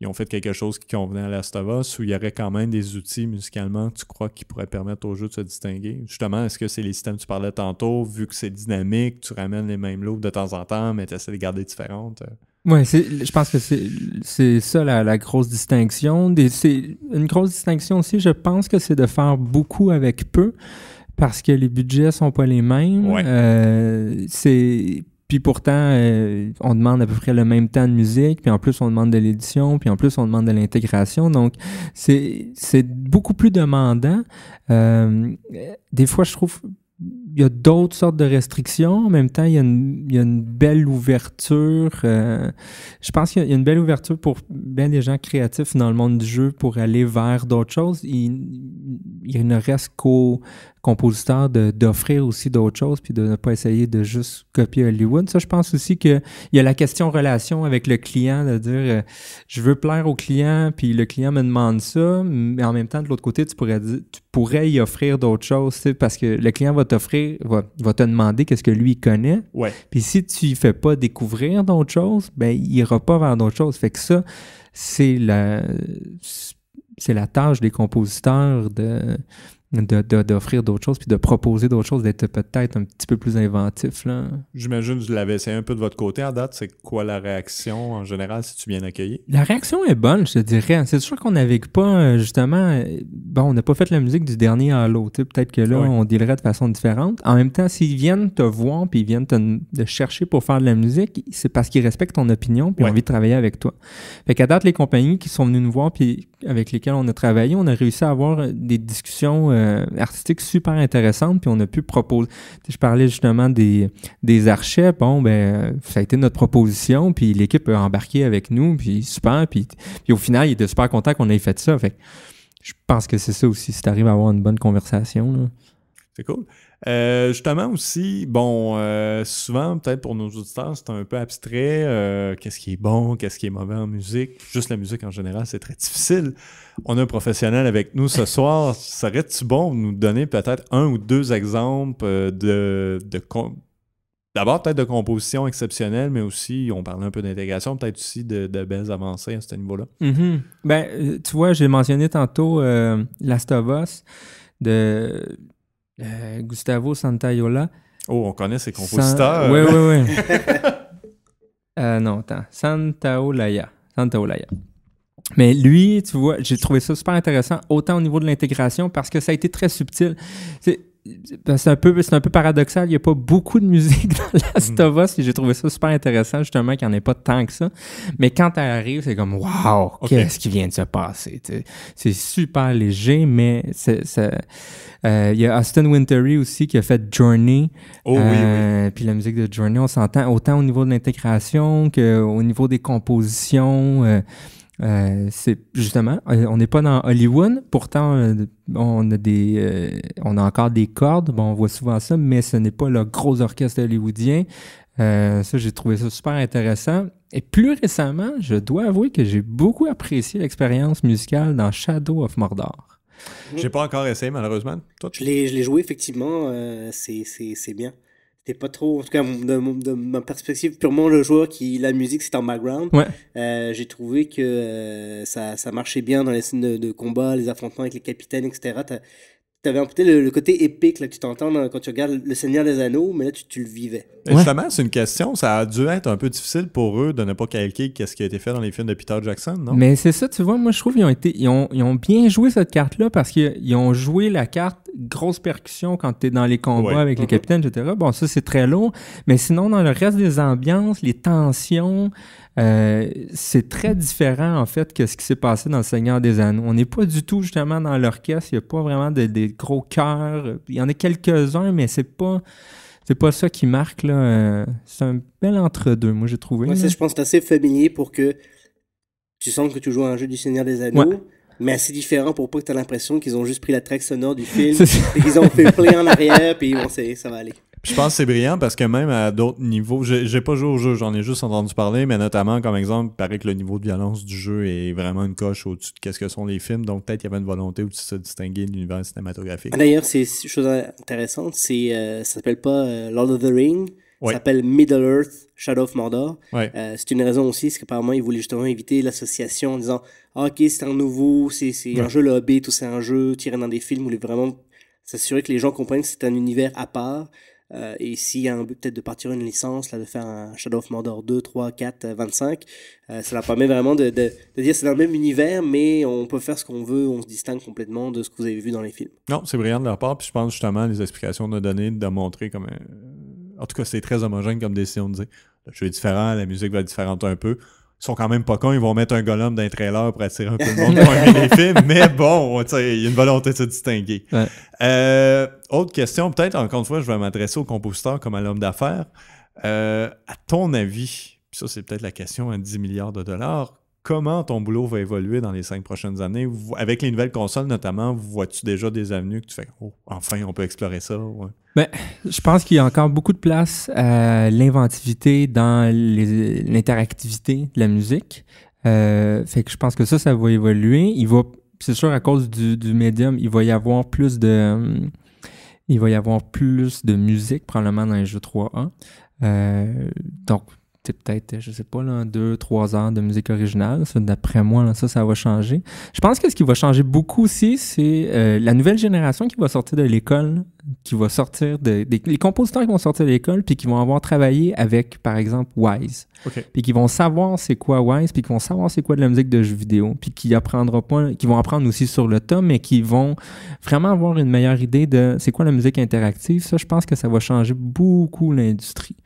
ils ont fait quelque chose qui convenait à Last of où il y aurait quand même des outils musicalement, tu crois, qui pourraient permettre au jeu de se distinguer? Justement, est-ce que c'est les systèmes que tu parlais tantôt, vu que c'est dynamique, tu ramènes les mêmes loups de temps en temps, mais tu essaies de garder différentes? Euh? Oui, je pense que c'est ça la, grosse distinction. C'est une grosse distinction aussi, je pense que c'est de faire beaucoup avec peu, parce que les budgets sont pas les mêmes. Euh, c'est puis pourtant, euh, on demande à peu près le même temps de musique, puis en plus on demande de l'édition, puis en plus on demande de l'intégration. Donc c'est c'est beaucoup plus demandant. Euh, des fois, je trouve il y a d'autres sortes de restrictions. En même temps, il y a une, il y a une belle ouverture. Euh, je pense qu'il y, a une belle ouverture pour bien des gens créatifs dans le monde du jeu pour aller vers d'autres choses. Il, il, ne reste qu'au compositeur d'offrir aussi d'autres choses puis de ne pas essayer de juste copier Hollywood. Ça, je pense aussi qu'il y a la question relation avec le client, de dire euh, je veux plaire au client, puis le client me demande ça, mais en même temps, de l'autre côté, tu pourrais, tu pourrais y offrir d'autres choses, parce que le client va t'offrir, va, te demander qu'est-ce que lui connaît. Ouais. Puis si tu ne fais pas découvrir d'autres choses, ben, il n'ira pas vers d'autres choses. Fait que ça, c'est la, c'est la tâche des compositeurs de d'offrir d'autres choses, puis de proposer d'autres choses, d'être peut-être un petit peu plus inventif. Là. J'imagine que vous l'avez essayé un peu de votre côté à date. C'est quoi la réaction en général si tu viens accueillir? La réaction est bonne, je dirais. C'est sûr qu'on n'avait pas, euh, justement, euh, bon, on n'a pas fait la musique du dernier à l'autre. Peut-être que là, on dirait de façon différente. En même temps, s'ils viennent te voir, puis ils viennent te chercher pour faire de la musique, c'est parce qu'ils respectent ton opinion, puis ont envie de travailler avec toi. Fait qu'à date, les compagnies qui sont venues nous voir, puis avec lesquelles on a travaillé, on a réussi à avoir euh, des discussions euh, artistique super intéressante puis on a pu proposer. Je parlais justement des, des archets. Bon, ben, ça a été notre proposition, puis l'équipe a embarqué avec nous, puis super. Puis, au final, il était super content qu'on ait fait ça. Fait je pense que c'est ça aussi, si tu arrives à avoir une bonne conversation. C'est cool. Euh, justement aussi, bon, euh, souvent, peut-être pour nos auditeurs, c'est un peu abstrait. Euh, qu'est-ce qui est bon, qu'est-ce qui est mauvais en musique? Juste la musique en général, c'est très difficile. On a un professionnel avec nous ce soir. Serait-tu bon de nous donner peut-être un ou deux exemples de, d'abord peut-être de composition exceptionnelle, mais aussi, on parlait un peu d'intégration, peut-être aussi de, belles avancées à ce niveau-là. Mm-hmm. Ben, tu vois, j'ai mentionné tantôt Last de euh, Gustavo Santayola. Oh, on connaît ses compositeurs. Oui, oui, oui. Euh, non, attends. Santaolaya. Santaolaya. Mais lui, tu vois, j'ai trouvé ça super intéressant, autant au niveau de l'intégration, parce que ça a été très subtil. C'est ben, c'est un, peu, un peu paradoxal. Il n'y a pas beaucoup de musique dans Last hmm. of J'ai trouvé ça super intéressant, justement, qu'il n'y en ait pas tant que ça. Mais quand elle arrive, c'est comme Waouh, qu'est-ce qui vient de se passer? C'est super léger, mais euh, il y a Austin Wintery aussi qui a fait Journey. Oh, euh, Puis la musique de Journey, on s'entend autant au niveau de l'intégration qu'au niveau des compositions. Euh, euh, c'est justement, euh, on n'est pas dans Hollywood, pourtant euh, on a des, on a encore des cordes, on voit souvent ça, mais ce n'est pas le gros orchestre hollywoodien. ça, j'ai trouvé ça super intéressant. Et plus récemment, je dois avouer que j'ai beaucoup apprécié l'expérience musicale dans Shadow of Mordor. J'ai pas encore essayé, malheureusement. je l'ai joué, effectivement. c'est bien t'es pas trop, en tout cas de, ma perspective, purement le joueur qui la musique c'est en background. Ouais. Euh, j'ai trouvé que euh, ça, ça marchait bien dans les scènes de, combat, les affrontements avec les capitaines, etc tu avais le, côté épique là, que tu t'entends quand tu regardes Le Seigneur des Anneaux, mais là, tu, le vivais. justement, c'est une question. Ça a dû être un peu difficile pour eux de ne pas calquer ce qui a été fait dans les films de Peter Jackson, non? Mais c'est ça, tu vois. Moi, je trouve qu'ils ont, été, ils ont, bien joué cette carte-là parce qu'ils ont joué la carte grosse percussion quand tu es dans les combats avec le mhm. capitaine, les capitaines, etc. Bon, ça, c'est très long. Mais sinon, dans le reste des ambiances, les tensions, euh, c'est très différent, en fait, que ce qui s'est passé dans Le Seigneur des Anneaux. On n'est pas du tout, justement, dans l'orchestre. Il n'y a pas vraiment de, gros cœurs. Il y en a quelques-uns, mais c'est pas. C'est pas ça qui marque, là. C'est un bel entre-deux, moi, j'ai trouvé. Moi, je pense, assez familier pour que tu sens que tu joues à un jeu du Seigneur des Anneaux. mais assez différent pour pas que tu as l'impression qu'ils ont juste pris la traque sonore du film et qu'ils ont fait plein en arrière, puis bon, ça va aller je pense que c'est brillant parce que même à d'autres niveaux, j'ai pas joué au jeu, j'en ai juste entendu parler, mais notamment, comme exemple, il paraît que le niveau de violence du jeu est vraiment une coche au-dessus de qu'est-ce que sont les films, donc peut-être qu'il y avait une volonté aussi de se distinguer de l'univers cinématographique. Ah, d'ailleurs, c'est une chose intéressante, c'est euh, s'appelle pas euh, Lord of the Ring, Ça s'appelle Middle Earth Shadow of Mordor. Euh, c'est une raison aussi, c'est qu'apparemment, ils voulaient justement éviter l'association en disant ah, Ok, c'est un nouveau, c'est un jeu lobby, tout c'est un jeu tiré dans des films. Ils voulaient vraiment s'assurer que les gens comprennent que c'est un univers à part. Euh, et s'il y a un but peut-être de partir une licence, là, de faire un Shadow of Mordor 2, 3, 4, 25, ça leur permet vraiment de, de, de dire c'est dans le même univers, mais on peut faire ce qu'on veut, on se distingue complètement de ce que vous avez vu dans les films. Non, c'est brillant de leur part, puis je pense justement les explications de données, de montrer comme. Un... Euh, en tout cas, c'est très homogène comme décision de dire. Le jeu est différent, la musique va être différente un peu ils sont quand même pas cons, ils vont mettre un golem dans trailer pour attirer un peu le monde pour aimer les films, mais bon, il y a une volonté de se distinguer. Euh, autre question, peut-être, encore une fois, je vais m'adresser au compositeur comme à l'homme d'affaires. Euh, à ton avis, ça c'est peut-être la question à 10 milliards de dollars, comment ton boulot va évoluer dans les cinq prochaines années. Avec les nouvelles consoles, notamment, vois-tu déjà des avenues que tu fais Oh, enfin, on peut explorer ça ben, Je pense qu'il y a encore beaucoup de place à l'inventivité dans l'interactivité de la musique. Euh, fait que je pense que ça, ça va évoluer. Il va, c'est sûr, à cause du, médium, il va y avoir plus de. il va y avoir plus de musique, probablement, dans les jeux 3A. Euh, donc, peut-être, je sais pas, là, deux, trois heures de musique originale. D'après moi, ça, ça va changer. Je pense que ce qui va changer beaucoup aussi, c'est euh, la nouvelle génération qui va sortir de l'école, qui va sortir des les compositeurs qui vont sortir de l'école, puis qui vont avoir travaillé avec, par exemple, Wise. Puis qui vont savoir c'est quoi Wise, puis qui vont savoir c'est quoi de la musique de jeux vidéo, puis qui apprendront pas, qui vont apprendre aussi sur le tome mais qui vont vraiment avoir une meilleure idée de c'est quoi la musique interactive. Ça, je pense que ça va changer beaucoup l'industrie.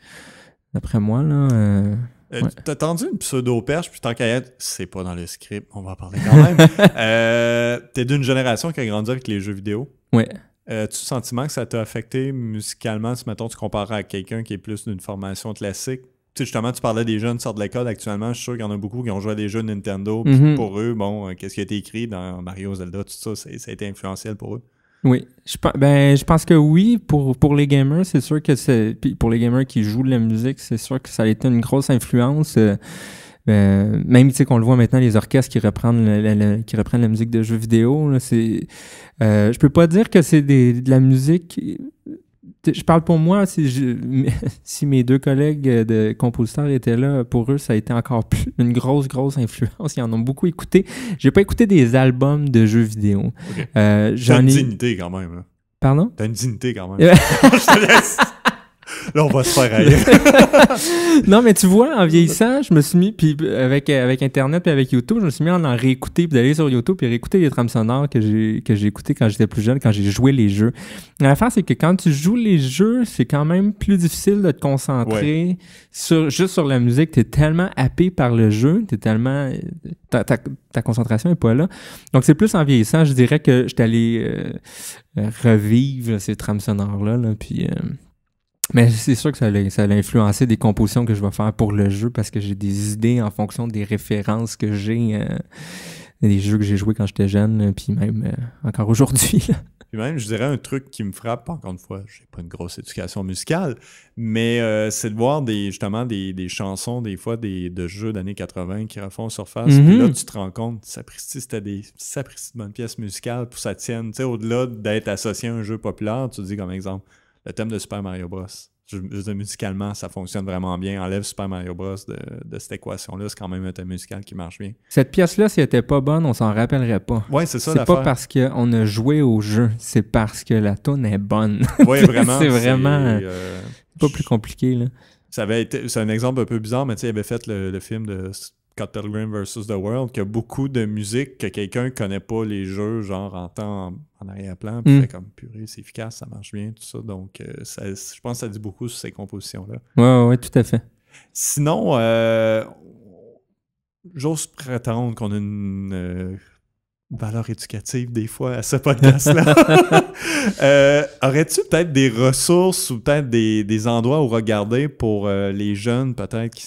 D'après moi, là. Euh, euh, t'as tendu une pseudo-perche, puis tant qu'à être, c'est pas dans le script, on va en parler quand même. Euh, t'es d'une génération qui a grandi avec les jeux vidéo. Oui. as tu sentiment que ça t'a affecté musicalement, si mettons tu compares à quelqu'un qui est plus d'une formation classique? Tu sais, justement, tu parlais des jeunes de l'école actuellement. Je suis sûr qu'il y en a beaucoup qui ont joué à des jeux Nintendo. Mm-hmm. Pour eux, bon, qu'est-ce qui a été écrit dans Mario Zelda, tout ça, ça, ça a été influentiel pour eux. Oui, je, ben, je pense que oui, pour, pour les gamers, c'est sûr que c'est. pour les gamers qui jouent de la musique, c'est sûr que ça a été une grosse influence. Euh, ben, même euh, même qu'on le voit maintenant, les orchestres qui reprennent la, qui la musique de jeux vidéo, là, c'est, euh, je peux pas dire que c'est de la musique je parle pour moi, si, je, si mes deux collègues euh, de compositeurs étaient là, pour eux, ça a été encore plus une grosse, grosse influence. Ils en ont beaucoup écouté. J'ai pas écouté des albums de jeux vidéo. Okay. Euh, T'as une dignité quand même. Pardon? T'as une dignité quand même. je te laisse. Là, on va se faire ailleurs. non, mais tu vois, en vieillissant, je me suis mis, puis avec, avec Internet puis avec YouTube, je me suis mis à en réécouter, puis d'aller sur YouTube, puis réécouter les trames sonores que j'ai, que j'ai écoutées quand j'étais plus jeune, quand j'ai joué les jeux. La L'affaire, c'est que quand tu joues les jeux, c'est quand même plus difficile de te concentrer sur, juste sur la musique. T'es tellement happé par le jeu, t'es tellement... Ta, concentration est pas là. Donc, c'est plus en vieillissant, je dirais que je t'allais euh, revivre ces trames sonores-là, là, puis... Euh, mais c'est sûr que ça a, ça influencé des compositions que je vais faire pour le jeu parce que j'ai des idées en fonction des références que j'ai, euh, des jeux que j'ai joués quand j'étais jeune, euh, puis même euh, encore aujourd'hui. Puis même, je dirais un truc qui me frappe, encore une fois, j'ai pas une grosse éducation musicale, mais c'est de voir des, justement des, chansons, des fois, des, de jeux d'années 80 qui refont surface. Puis là, mm-hmm. tu te rends compte, ça c'était des de bonnes pièces musicales pour ça tienne. Tu sais, au-delà d'être associé à un jeu populaire, tu dis comme exemple, le thème de Super Mario Bros. Je, musicalement, ça fonctionne vraiment bien. Enlève Super Mario Bros. de, cette équation-là. C'est quand même un thème musical qui marche bien. Cette pièce-là, si elle n'était pas bonne, on s'en rappellerait pas. Oui, c'est ça. C'est pas parce qu'on a joué au jeu, c'est parce que la tune est bonne. Oui, vraiment. c'est vraiment euh, euh, pas plus compliqué. Ça été, c'est un exemple un peu bizarre, mais tu sais, il avait fait le film de Pilgrim versus The World qu'il a beaucoup de musique que quelqu'un connaît pas les jeux, genre en en arrière-plan, puis c'est mm. comme purée, c'est efficace, ça marche bien, tout ça. Donc, euh, je pense que ça dit beaucoup sur ces compositions-là. Ouais, ouais, tout à fait. Sinon, euh, j'ose prétendre qu'on a une euh, valeur éducative des fois à ce podcast-là. Aurais-tu peut-être des ressources ou peut-être des, endroits où regarder pour les jeunes peut-être qui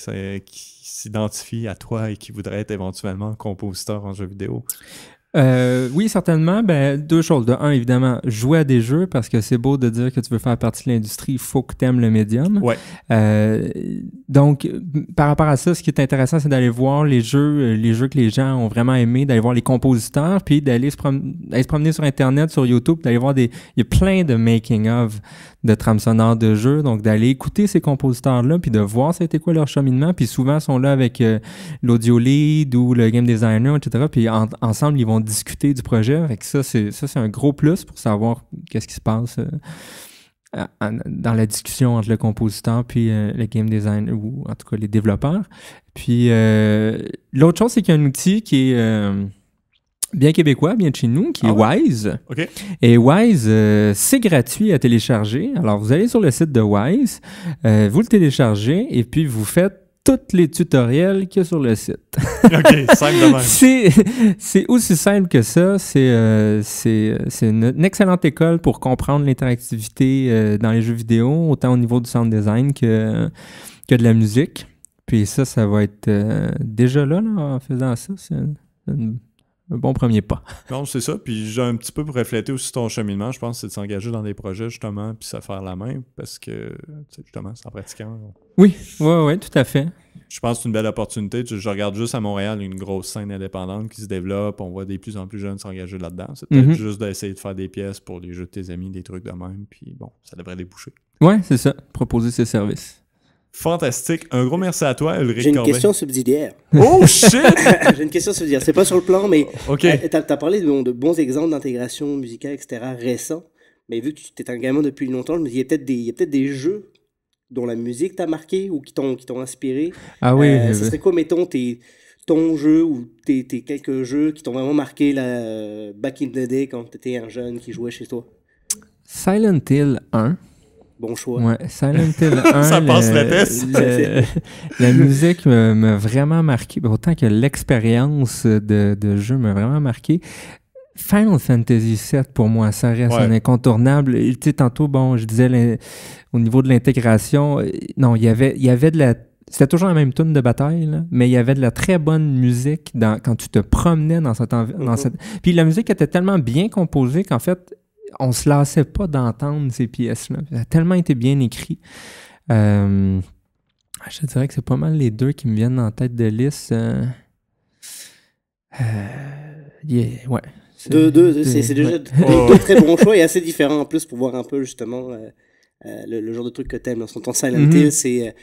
s'identifie à toi et qui voudrait être éventuellement compositeurs en jeu vidéo. Euh, oui, certainement. Ben, deux choses. De un, évidemment, jouer à des jeux parce que c'est beau de dire que tu veux faire partie de l'industrie, il faut que tu aimes le médium. Euh, donc, par rapport à ça, ce qui est intéressant, c'est d'aller voir les jeux, euh, les jeux que les gens ont vraiment aimés, d'aller voir les compositeurs, puis d'aller se, promener sur Internet, sur YouTube, d'aller voir des. Il y a plein de making-of de trames sonores de jeux. Donc, d'aller écouter ces compositeurs-là, puis de voir c'était quoi leur cheminement. Puis souvent, ils sont là avec l'audio lead ou le game designer, etc. Puis ensemble, ils vont discuter du projet. ça, c'est ça, c'est un gros plus pour savoir qu'est-ce qui se passe euh, dans la discussion entre le compositeur puis euh, le game design ou en tout cas les développeurs. Puis euh, l'autre chose, c'est qu'il y a un outil qui est bien québécois, bien de chez nous, qui est ah Wise. Et Wise, c'est gratuit à télécharger. Alors, vous allez sur le site de Wise, vous le téléchargez et puis vous faites tous les tutoriels qu'il y sur le site. c'est aussi simple que ça. C'est euh, une, excellente école pour comprendre l'interactivité euh, dans les jeux vidéo, autant au niveau du sound design que, que de la musique. Puis ça, ça va être euh, déjà là, en faisant ça bon premier pas. non, c'est ça. Puis j'ai un petit peu pour refléter aussi ton cheminement, je pense, c'est de s'engager dans des projets justement, puis ça faire la main, parce que justement, c'est en pratiquant. Oui, oui, oui, tout à fait. Je pense que c'est une belle opportunité. Je regarde juste à Montréal une grosse scène indépendante qui se développe. On voit des plus en plus jeunes s'engager là-dedans. C'est peut-être mhm. juste d'essayer de faire des pièces pour les jeux de tes amis, des trucs de même. Puis bon, ça devrait déboucher. Oui, c'est ça. Proposer ses services. Fantastique. Un gros merci à toi, Ulrich J'ai une question subsidiaire. Oh shit! J'ai une question subsidiaire. C'est pas sur le plan, mais okay. Euh, tu as, parlé de, bons exemples d'intégration musicale, etc., récents. Mais vu que tu t'es un gamin depuis longtemps, il y a peut-être des, jeux dont la musique t'a marqué ou qui t'ont inspiré. Ah oui. ce euh, serait quoi, mettons, ton jeu ou tes, quelques jeux qui t'ont vraiment marqué la euh, back in the day quand t'étais un jeune qui jouait chez toi? Silent Hill 1. Bon choix. Ouais, Silent Hill ça passe la musique m'a vraiment marqué. Autant que l'expérience de, jeu m'a vraiment marqué. Final Fantasy VII, pour moi, ça reste un incontournable. Tu sais, tantôt, bon, je disais au niveau de l'intégration, euh, non, il y avait, y avait de la c'était toujours la même tune de bataille, mais il y avait de la très bonne musique quand tu te promenais dans cette, dans mhm. cette... Puis la musique était tellement bien composée qu'en fait, on se lassait pas d'entendre ces pièces-là. Ça a tellement été bien écrit. Euh, je te dirais que c'est pas mal les deux qui me viennent en tête de liste. Euh, euh, yeah, ouais. C'est deux, deux, c'est déjà deux très bons choix et assez différents en plus pour voir un peu justement le, genre de truc que t'aimes. Dans son temps Silent mm-hmm. Hill, c'est.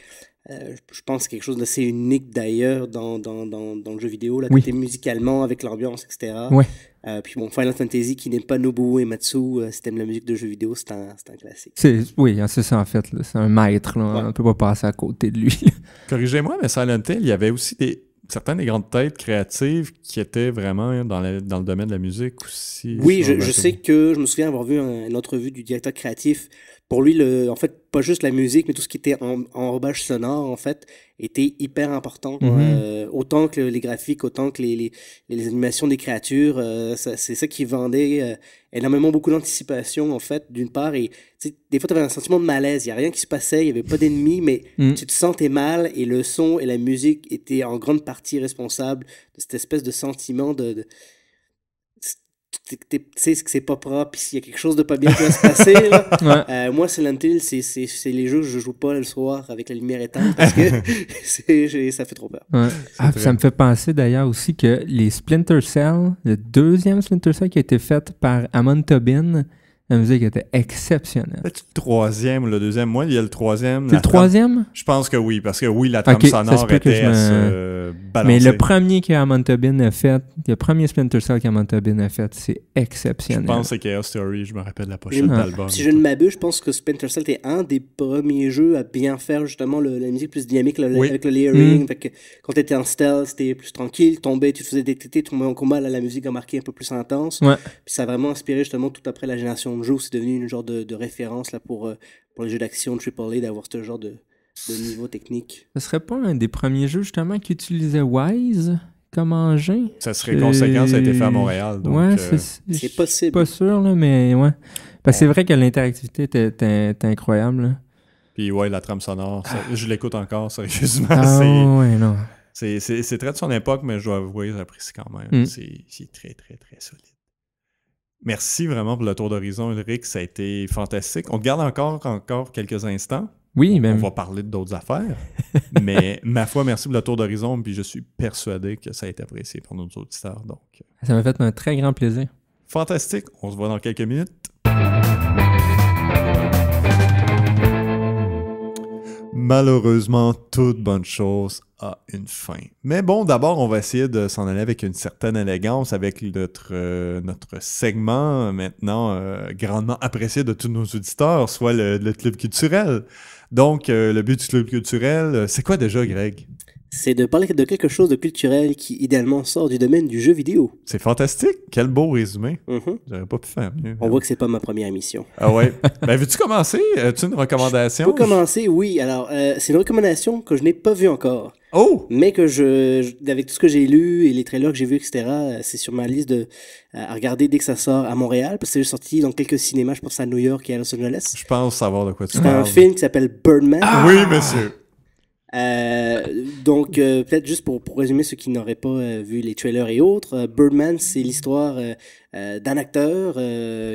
je pense quelque chose d'assez unique d'ailleurs dans, dans, le jeu vidéo, là, musicalement, avec l'ambiance, etc. Ouais. Euh, puis bon, Final Fantasy qui n'est pas Nobuo Ematsu, euh, si t'aimes la musique de jeux vidéo, c'est un, un, classique. Oui, hein, c'est ça en fait. C'est un maître. On ne peut pas passer à côté de lui. Corrigez-moi, mais Silent Hill, il y avait aussi des, certaines des grandes têtes créatives qui étaient vraiment hein, dans, dans le domaine de la musique aussi. Oui, je, sais que je me souviens avoir vu un, une entrevue du directeur créatif. Pour lui, le, en fait, pas juste la musique, mais tout ce qui était en, enrobage sonore, en fait, était hyper important. Mhm. Euh, autant que les graphiques, autant que les, les, animations des créatures, euh, c'est ça qui vendait euh, énormément beaucoup d'anticipation, en fait, d'une part. Et des fois, tu avais un sentiment de malaise. Il n'y a rien qui se passait, il n'y avait pas d'ennemis, mais mhm. tu te sentais mal. Et le son et la musique étaient en grande partie responsables de cette espèce de sentiment de sais que c'est pas propre, puis s'il y a quelque chose de pas bien qui va se passer. Euh, moi, Silent Hill, c'est les jeux que je joue pas le soir avec la lumière éteinte parce que ça fait trop peur. Ah, ça me fait penser d'ailleurs aussi que les Splinter Cell, le deuxième Splinter Cell qui a été fait par Amon Tobin, la musique était exceptionnelle. le troisième ou le deuxième? Moi, il y a le troisième. C'est le troisième? Je pense que oui, parce que oui, la trame sonore était euh, Mais le premier que Tobin a fait, le premier Splinter Cell qu'Amon Tobin a fait, c'est exceptionnel. Je pense que c'est Chaos Theory, je me rappelle la pochette d'album. Si je ne m'abuse, je pense que Splinter Cell était un des premiers jeux à bien faire justement la musique plus dynamique avec le layering. Mm. quand tu étais en stealth, c'était plus tranquille, tombais, tu faisais faisais tétés, tu tombais en combat, là, la musique a marqué un peu plus intense. ça a vraiment inspiré justement tout après la génération c'est devenu une genre de, référence là, pour, euh, pour les jeux d'action AAA d'avoir ce genre de, niveau technique. Ce serait pas un des premiers jeux justement qui utilisait Wise comme engin. Ça serait conséquent, ça a été fait à Montréal. Donc, ouais, euh, c'est possible. Pas sûr, mais ouais. Parce que c'est vrai que l'interactivité était, incroyable. Puis ouais, la trame sonore, je l'écoute encore, sérieusement. Ah, ouais, non. C'est très de son époque, mais je dois avouer, j'apprécie quand même. Mm. C'est très, très, très solide. Merci vraiment pour le tour d'horizon, Ulrich. Ça a été fantastique. On garde encore, encore quelques instants. Oui, même. On ben va parler d'autres affaires. mais ma foi, merci pour le tour d'horizon. Puis je suis persuadé que ça a été apprécié par nos auditeurs. Donc. Euh, ça m'a fait un très grand plaisir. Fantastique. On se voit dans quelques minutes. Malheureusement, toute bonne chose a une fin. Mais bon, d'abord, on va essayer de s'en aller avec une certaine élégance avec notre, euh, segment euh, maintenant euh, grandement apprécié de tous nos auditeurs, soit le, club culturel. Donc, le but du club culturel, c'est quoi déjà, Greg? c'est de parler de quelque chose de culturel qui idéalement sort du domaine du jeu vidéo. C'est fantastique, quel beau résumé. Mhm. J'aurais pas pu faire mieux. On voit que c'est pas ma première émission. Ah ouais. ben veux-tu commencer As-tu une recommandation Je commencer, oui. Alors, euh, c'est une recommandation que je n'ai pas vue encore. Oh! Mais que je, avec tout ce que j'ai lu et les trailers que j'ai vus, etc., euh, c'est sur ma liste de, euh, à regarder dès que ça sort à Montréal, parce que c'est sorti dans quelques cinémas, je pense à New York et à Los Angeles. Je pense savoir de quoi tu parles. C'est un film qui s'appelle Birdman. Ah! Oui, monsieur. Euh, donc, euh, peut-être juste pour, pour, résumer ceux qui n'auraient pas euh, vu les trailers et autres, Birdman, c'est l'histoire d'un acteur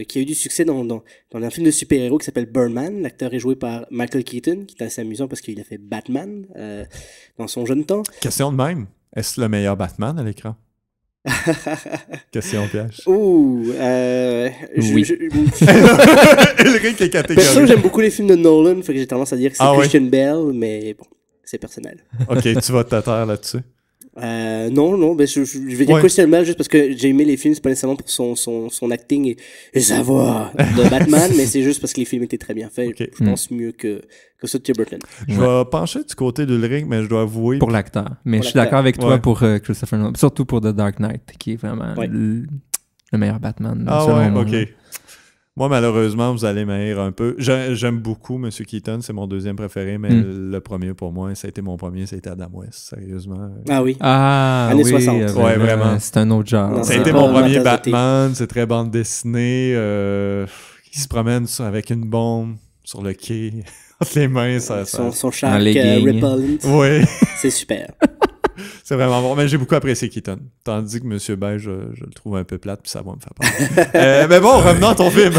qui a eu du succès dans, dans, dans un film de super-héros qui s'appelle Birdman. L'acteur est joué par Michael Keaton, qui est assez amusant parce qu'il a fait Batman dans son jeune temps. Question de même, est-ce le meilleur Batman à l'écran? Question piège. oh euh, oui. Je, je... j'aime beaucoup les films de Nolan, fait que j'ai tendance à dire que c'est ah Christian oui. mais bon c'est personnel. OK, tu vas t'attarder là-dessus. Euh, non, non, ben, je, vais dire ouais. mal juste parce que j'ai aimé les films, c'est pas nécessairement pour son, son, acting et, sa voix de Batman, mais c'est juste parce que les films étaient très bien faits. Je pense hmm. mieux que, que ceux de Tim Burton. Je vais pencher du côté de Ulrich, mais je dois avouer. Pour l'acteur. Mais je suis d'accord avec toi pour euh, Christopher Nolan, surtout pour The Dark Knight, qui est vraiment le, meilleur Batman. Ah ouais, ok. Moi, malheureusement, vous allez m'haïr un peu. J'aime beaucoup Monsieur Keaton, c'est mon deuxième préféré, mais hmm. le premier pour moi, ça a été mon premier, c'était Adam West, sérieusement. Ah oui. Ah, années oui, Ouais, euh, vraiment. C'est un autre genre. ça a été mon premier Batman, c'est très bande dessinée. Euh, qui il se promène avec une bombe sur le quai, entre les mains. Ça, ça... Son, son Oui. Euh, c'est super. c'est vraiment bon. Mais j'ai beaucoup apprécié Keaton. Tandis que Monsieur Beige, je, le trouve un peu plate, puis ça va me faire peur. Euh, mais bon, revenons à ton film.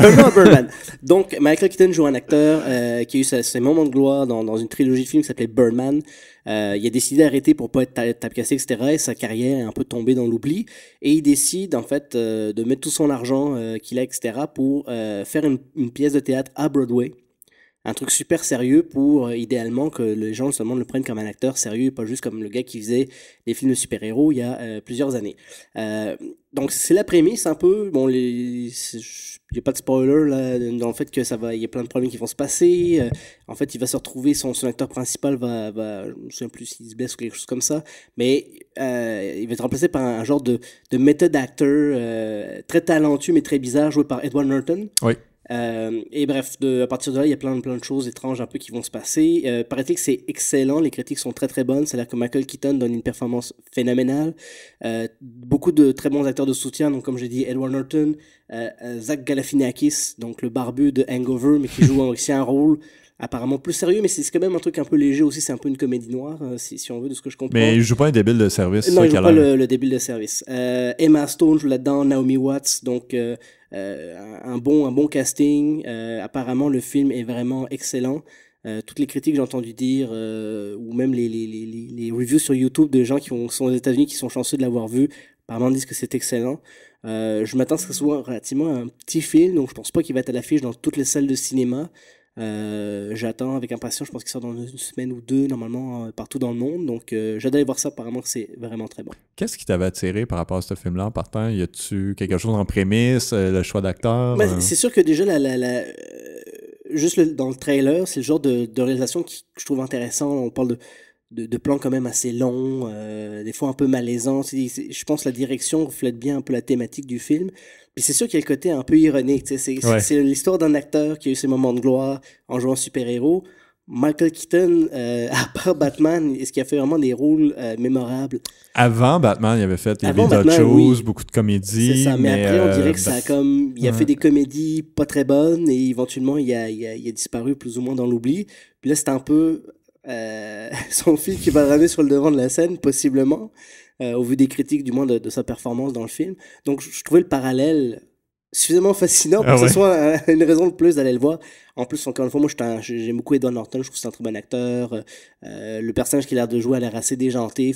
Donc, Michael Keaton joue un acteur euh, qui a eu ses moments de gloire dans, une trilogie de films qui s'appelait Birdman. Euh, il a décidé d'arrêter pour pas être cassé, etc. Et sa carrière est un peu tombée dans l'oubli. Et il décide, en fait, de mettre tout son argent qu'il a, etc., pour faire une pièce de théâtre à Broadway un truc super sérieux pour euh, idéalement que les gens seulement le prennent comme un acteur sérieux, et pas juste comme le gars qui faisait les films de super-héros il y a euh, plusieurs années. Euh, donc c'est la prémisse un peu. Bon, il n'y a pas de spoiler là, dans le fait que ça va, y a plein de problèmes qui vont se passer. en fait, il va se retrouver, son, acteur principal va, va, je me souviens plus s'il se blesse ou quelque chose comme ça, mais il va être remplacé par un, genre de, de méthode acteur très talentueux mais très bizarre joué par Edward Norton. Oui. Euh, et bref, de, à partir de là, il y a plein, plein de choses étranges un peu qui vont se passer. Euh, Paraît-il que c'est excellent, les critiques sont très très bonnes, c'est-à-dire que Michael Keaton donne une performance phénoménale. Euh, beaucoup de très bons acteurs de soutien, donc comme j'ai dit, Edward Norton, euh, Zach Galifianakis, donc le barbu de Hangover, mais qui joue aussi un rôle apparemment plus sérieux, mais c'est quand même un truc un peu léger aussi, c'est un peu une comédie noire, si, si, on veut, de ce que je comprends. Mais il joue pas un débile de service. Non, il joue pas le, débile de service. Emma Stone joue là-dedans, Naomi Watts, donc euh, un, bon, un bon casting. Euh, apparemment, le film est vraiment excellent. Euh, toutes les critiques que j'ai entendu dire, ou même les, les, reviews sur YouTube de gens qui sont aux États-Unis qui sont chanceux de l'avoir vu, apparemment disent que c'est excellent. je m'attends à ce que ce soit relativement un petit film, donc je pense pas qu'il va être à l'affiche dans toutes les salles de cinéma, euh, j'attends avec impatience, je pense qu'il sort dans une semaine ou deux, normalement, euh, partout dans le monde. Donc, j'adore euh, j'adore voir ça, apparemment, c'est vraiment très bon. Qu'est-ce qui t'avait attiré par rapport à ce film-là en partant Y a-tu quelque chose en prémisse, le choix d'acteur bah, C'est sûr que déjà, juste dans le trailer, c'est le genre de, réalisation que je trouve intéressant. On parle de de, plans quand même assez longs, euh, des fois un peu malaisants. Je pense que la direction reflète bien un peu la thématique du film. Puis c'est sûr qu'il y a le côté un peu ironique. C'est l'histoire d'un acteur qui a eu ses moments de gloire en jouant super-héros. Michael Keaton, euh, après à part Batman, est-ce qu'il a fait vraiment des rôles euh, mémorables Avant Batman, il avait fait des d'autres choses, beaucoup de comédies. Ça, mais, après, on dirait que ça a bah, comme. Il a fait des comédies pas très bonnes et éventuellement, il a, il a disparu plus ou moins dans l'oubli. Puis là, c'est un peu euh, son fils qui va ramener sur le devant de la scène, possiblement, euh, au vu des critiques, du moins de, sa performance dans le film. Donc, je, trouvais le parallèle suffisamment fascinant pour ah que ce soit une raison de plus d'aller le voir. En plus, encore une fois, moi, j'aime beaucoup Edward Norton, je trouve que c'est un très bon acteur. Euh, le personnage qu'il a l'air de jouer a l'air assez déjanté.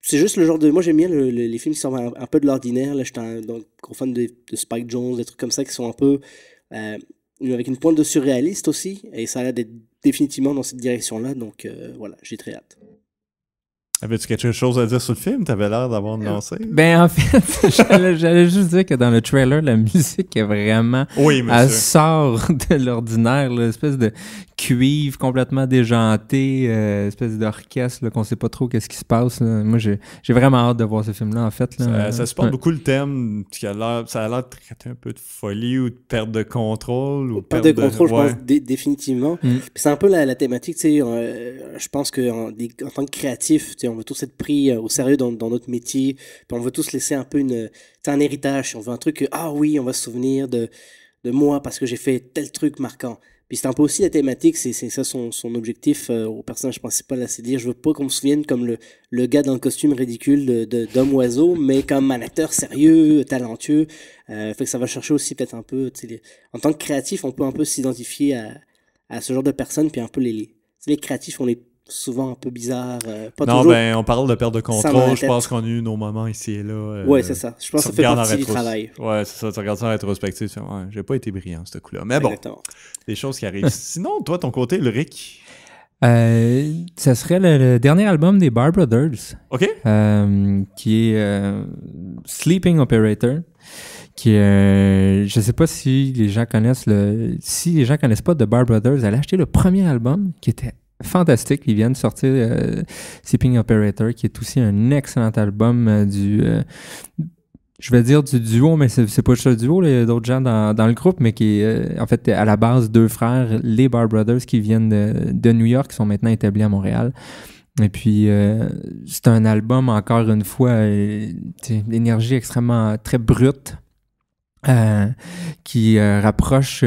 c'est juste le genre de. Moi, j'aime bien les films qui sortent un, peu de l'ordinaire. Là, je suis un gros fan de, Spike Jones, des trucs comme ça qui sont un peu avec une pointe de surréaliste aussi, et ça a l'air d'être définitivement dans cette direction-là, donc euh, voilà, j'ai très hâte. Avais-tu quelque chose à dire sur le film? T'avais l'air d'avoir lancé. Euh, ben, en fait, j'allais juste dire que dans le trailer, la musique est vraiment... Oui, sort de l'ordinaire, espèce de cuivre complètement déjanté, euh, espèce d'orchestre qu'on sait pas trop qu'est-ce qui se passe. Moi, j'ai vraiment hâte de voir ce film-là, en fait. Ça, supporte beaucoup le thème. Qui a ça a l'air de traiter un peu de folie ou de perte de contrôle. Ou perte, de, contrôle, je pense, définitivement. Mm. C'est un peu la, thématique, tu sais. Euh, je pense qu'en en, tant que créatif, tu on veut tous être pris euh, au sérieux dans, notre métier, on veut tous laisser un peu une, euh, un héritage, on veut un truc ah oui, on va se souvenir de, moi parce que j'ai fait tel truc marquant. Puis c'est un peu aussi la thématique, c'est ça son, objectif euh, au personnage principal, c'est de dire je veux pas qu'on me souvienne comme le, gars dans le costume ridicule d'homme oiseau, mais comme un acteur sérieux, talentueux. fait que ça va chercher aussi peut-être un peu, en tant que créatif, on peut un peu s'identifier à, ce genre de personne puis un peu les, les créatifs, on les souvent un peu bizarre. Euh, pas non, ben, on parle de perte de contrôle. Je pense qu'on a eu nos moments ici et là. Euh, ouais, oui, c'est ça. Je pense que ça fait partie du travail. Ouais, c'est ça. Tu regardes ça en rétrospective. j'ai pas été brillant, ce coup-là. Mais bon, des choses qui arrivent. Sinon, toi, ton côté, le Rick? Euh, ça serait le, dernier album des Bar Brothers. OK. qui est Sleeping Operator qui ne je sais pas si les gens connaissent le si les gens connaissent pas de Bar Brothers, a acheter le premier album qui était fantastique. Ils viennent sortir euh, *Sleeping Operator, qui est aussi un excellent album euh, du. Euh, je vais dire du duo, mais c'est pas juste le duo, il y a d'autres gens dans, le groupe, mais qui est en fait à la base deux frères, les Bar Brothers, qui viennent de, New York, qui sont maintenant établis à Montréal. Et puis, c'est un album, encore une fois, d'énergie extrêmement très brute qui rapproche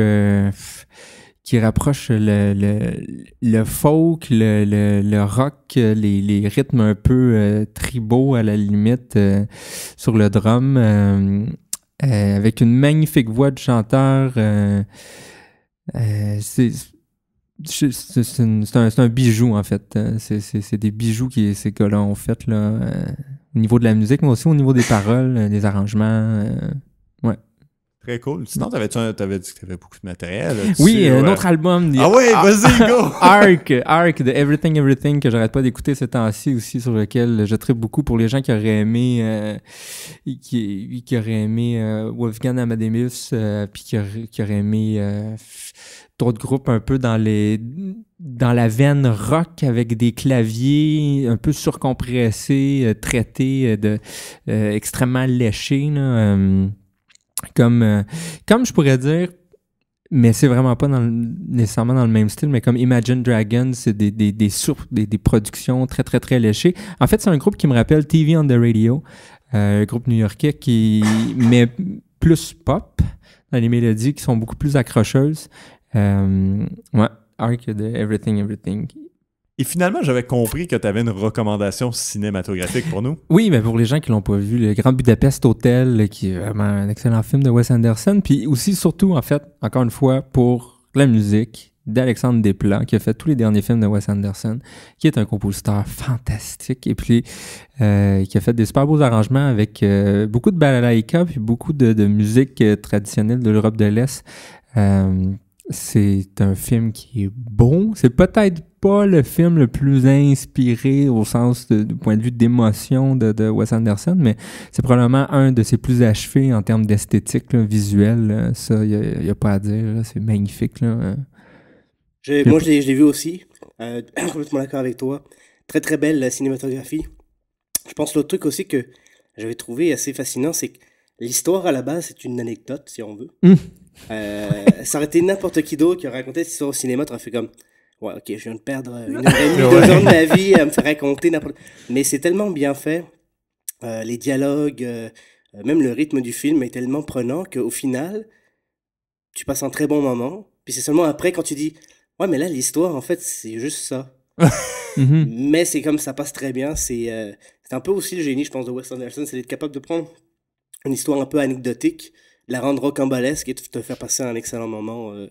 qui rapproche le, le, folk, le, le, rock, les, les, rythmes un peu euh, tribaux à la limite euh, sur le drum, euh, avec une magnifique voix de chanteur. c'est un, un, bijou en fait. C'est des bijoux que ces gars ont fait au niveau de la musique, mais aussi au niveau des paroles, des arrangements. Très cool. Sinon, t'avais-tu t'avais dit que t'avais beaucoup de matériel. Oui, un euh, autre album. Ah ouais, ah, vas-y, go! Arc, Arc de Everything Everything que j'arrête pas d'écouter ces temps-ci aussi, sur lequel je tripe beaucoup pour les gens qui auraient aimé euh, qui, qui, auraient aimé euh, Wolfgang Amadeus, puis qui, qui, auraient aimé d'autres groupes un peu dans les dans la veine rock avec des claviers un peu surcompressés, traités de extrêmement léchés. Là, comme, euh, comme je pourrais dire, mais c'est vraiment pas dans nécessairement dans le même style, mais comme Imagine Dragons, c'est des, des, des, sources, des, des, productions très, très, très léchées. En fait, c'est un groupe qui me rappelle TV on the Radio, euh, un groupe new-yorkais qui met plus pop dans les mélodies qui sont beaucoup plus accrocheuses. Euh, ouais, Arc de Everything, Everything. Et finalement, j'avais compris que tu avais une recommandation cinématographique pour nous. Oui, mais pour les gens qui l'ont pas vu, le Grand Budapest Hotel, qui est vraiment un excellent film de Wes Anderson, puis aussi surtout en fait, encore une fois, pour la musique d'Alexandre Desplat, qui a fait tous les derniers films de Wes Anderson, qui est un compositeur fantastique, et puis euh, qui a fait des super beaux arrangements avec euh, beaucoup de balalaïka, puis beaucoup de, musique euh, traditionnelle de l'Europe de l'Est c'est un film qui est bon. C'est peut-être pas le film le plus inspiré au sens du point de vue d'émotion de, de, Wes Anderson, mais c'est probablement un de ses plus achevés en termes d'esthétique visuelle. Ça, il n'y a, pas à dire. C'est magnifique. moi, je l'ai vu aussi. Euh, complètement d'accord avec toi. Très, très belle la cinématographie. Je pense l'autre truc aussi que j'avais trouvé assez fascinant, c'est que l'histoire à la base, c'est une anecdote, si on veut. Mmh. Euh, ça aurait été n'importe qui d'autre qui aurait raconté cette histoire au cinéma, aurais fait comme, ouais, ok, je viens de perdre euh, une heure deux de ma vie à me faire raconter n'importe Mais c'est tellement bien fait, euh, les dialogues, même le rythme du film est tellement prenant qu'au final, tu passes un très bon moment. Puis c'est seulement après quand tu dis, ouais, mais là, l'histoire, en fait, c'est juste ça. Mhm. mais c'est comme ça passe très bien. C'est un peu aussi le génie, je pense, de Wes Anderson, c'est d'être capable de prendre une histoire un peu anecdotique la rendre rocambolesque et te faire passer un excellent moment euh,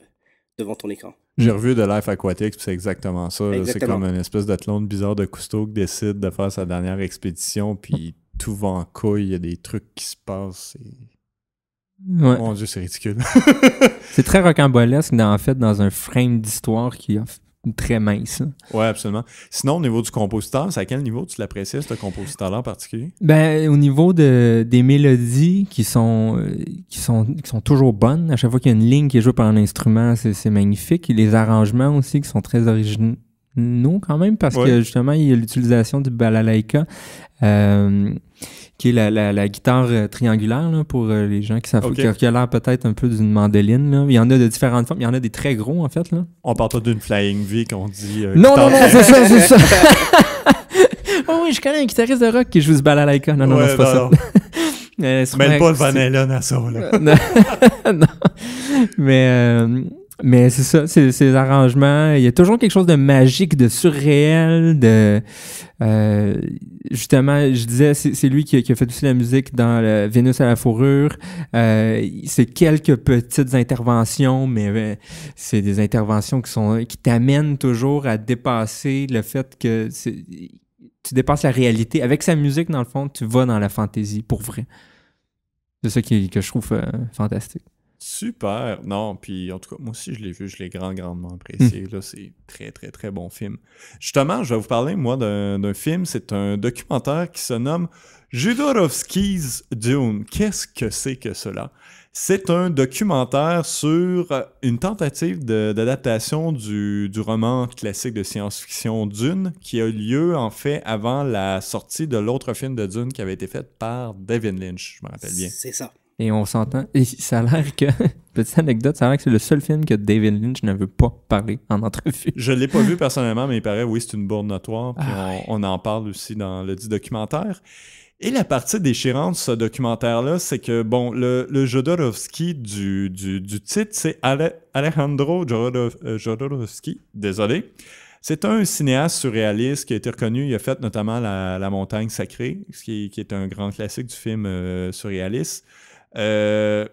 devant ton écran. J'ai revu de Life Aquatics, c'est exactement ça. C'est comme une espèce d'athlon bizarre de Cousteau qui décide de faire sa dernière expédition, puis tout va en couille, il y a des trucs qui se passent. Et... Mon Dieu, c'est ridicule. c'est très rocambolesque, mais en fait, dans un frame d'histoire qui, très mince. Oui, absolument. Sinon, au niveau du compositeur, c'est à quel niveau tu l'apprécies, ce compositeur-là en particulier? Ben, au niveau de, des mélodies qui sont, euh, qui, sont, sont toujours bonnes. À chaque fois qu'il y a une ligne qui est jouée par un instrument, c'est magnifique. Et les arrangements aussi qui sont très originaux quand même, parce que justement, il y a l'utilisation du balalaika. Euh, qui est la, la, la guitare euh, triangulaire là, pour euh, les gens qui s'en okay. qui a l'air peut-être un peu d'une mandoline. Là. Il y en a de différentes formes, il y en a des très gros en fait. Là. On parle pas d'une Flying V qu'on dit. Euh, non, non, non, je c'est ça, c'est ça. oh oui, je connais un guitariste de rock qui joue ce balalaika. Non, non, non, c'est pas ça. euh, pas le Van Halen à ça. Là. non. Mais. Euh, mais c'est ça, c'est ces arrangements. Il y a toujours quelque chose de magique, de surréel, de. Euh, justement, je disais, c'est lui qui a, fait aussi la musique dans le Vénus à la fourrure. Euh, c'est quelques petites interventions, mais euh, c'est des interventions qui sont qui t'amènent toujours à dépasser le fait que tu dépasses la réalité. Avec sa musique, dans le fond, tu vas dans la fantaisie pour vrai. C'est ça qui, que je trouve euh, fantastique. Super. Non, puis en tout cas, moi aussi, je l'ai vu, je l'ai grand, grandement apprécié. Hmm. Là, c'est très, très, très bon film. Justement, je vais vous parler, moi, d'un film. C'est un documentaire qui se nomme Jodorowsky's Dune. Qu'est-ce que c'est que cela? C'est un documentaire sur euh, une tentative d'adaptation du, du, roman classique de science-fiction Dune qui a eu lieu en fait avant la sortie de l'autre film de Dune qui avait été fait par David Lynch, je me rappelle bien. C'est ça. Et on s'entend. Et ça a l'air que. Petite anecdote, ça a l'air que c'est le seul film que David Lynch ne veut pas parler en entrevue. Je ne l'ai pas vu personnellement, mais il paraît, oui, c'est une bourde notoire. Puis ah on, en parle aussi dans le dit documentaire. Et la partie déchirante de ce documentaire-là, c'est que, bon, le, le Jodorowsky du, titre, c'est Alejandro Jodorowski. Euh, Jodorowsky. Désolé. C'est un cinéaste surréaliste qui a été reconnu. Il a fait notamment La, Montagne Sacrée, qui, qui, est un grand classique du film euh, surréaliste. Euh,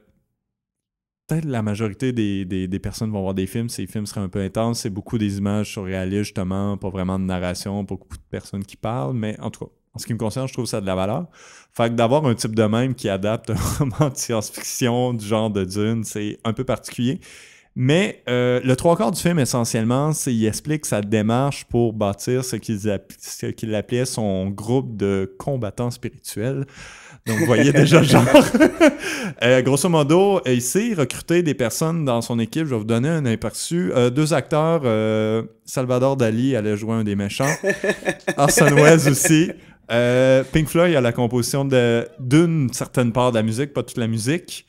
peut-être la majorité des, personnes vont voir des films, ces films seraient un peu intenses, c'est beaucoup des images surréalistes justement, pas vraiment de narration, pas beaucoup de personnes qui parlent, mais en tout cas, en ce qui me concerne, je trouve ça de la valeur. Fait que d'avoir un type de même qui adapte un roman de science-fiction du genre de Dune, c'est un peu particulier. Mais euh, le trois quarts du film, essentiellement, il explique sa démarche pour bâtir ce qu'il appelait son groupe de combattants spirituels. Donc, vous voyez déjà genre. Euh, grosso modo, euh, ici recruter des personnes dans son équipe. Je vais vous donner un aperçu. Euh, deux acteurs, euh, Salvador Dali allait jouer un des méchants. Arsène Welles aussi. Pink Floyd a la composition d'une certaine part de la musique, pas toute la musique.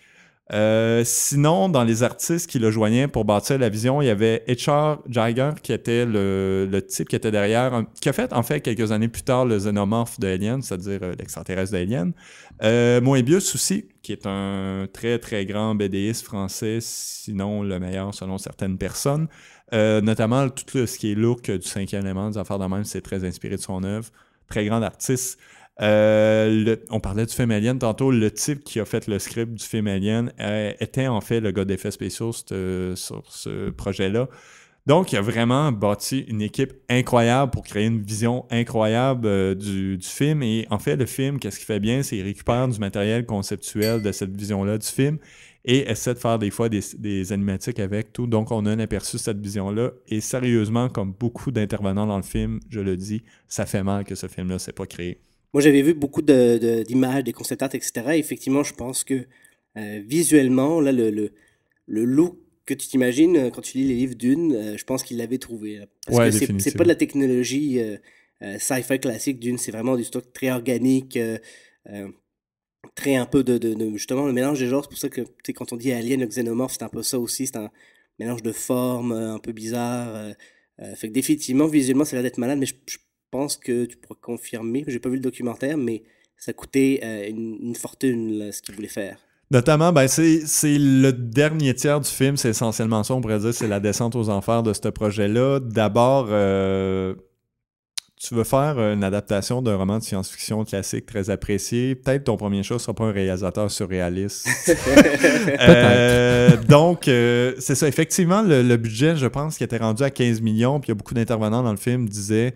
Euh, sinon, dans les artistes qui le joignaient pour bâtir la vision, il y avait H.R. Jagger, qui était le, type qui était derrière, qui a fait, en fait, quelques années plus tard, le xénomorphe de Alien, c'est-à-dire euh, l'extraterrestre d'Alien. Euh, Moebius aussi, qui est un très, très grand BDiste français, sinon le meilleur selon certaines personnes. Euh, notamment, tout ce qui est look du cinquième élément, des affaires de même, c'est très inspiré de son œuvre. Très grand artiste. Euh, on parlait du film Alien tantôt. Le type qui a fait le script du film Alien euh, était en fait le gars d'effets spéciaux sur ce projet-là. Donc, il a vraiment bâti une équipe incroyable pour créer une vision incroyable euh, du, film. Et en fait, le film, qu'est-ce qu'il fait bien, c'est qu'il récupère du matériel conceptuel de cette vision-là du film et essaie de faire des fois des, des animatiques avec tout. Donc, on a un aperçu de cette vision-là. Et sérieusement, comme beaucoup d'intervenants dans le film, je le dis, ça fait mal que ce film-là ne s'est pas créé. Moi, j'avais vu beaucoup d'images, de, des concept art, etc. Et effectivement, je pense que euh, visuellement, là, le, le, look que tu t'imagines euh, quand tu lis les livres d'une, euh, je pense qu'il l'avait trouvé. Parce que c'est pas de la technologie sci-fi classique d'une, c'est vraiment du stock très organique, très un peu de, justement le mélange des genres. C'est pour ça que quand on dit alien ou c'est un peu ça aussi, c'est un mélange de formes un peu bizarre. fait que définitivement, visuellement, ça a l'air d'être malade, mais je, je pense que tu pourrais confirmer, j'ai pas vu le documentaire, mais ça coûtait euh, une, fortune ce qu'il voulait faire. Notamment, ben, c'est le dernier tiers du film, c'est essentiellement ça, on pourrait dire, c'est la descente aux enfers de ce projet-là. D'abord, euh, tu veux faire une adaptation d'un roman de science-fiction classique très apprécié. Peut-être ton premier choix ne sera pas un réalisateur surréaliste. Euh, donc, c'est ça. Effectivement, le, le, budget, je pense, qui était rendu à 15 millions, puis il y a beaucoup d'intervenants dans le film disaient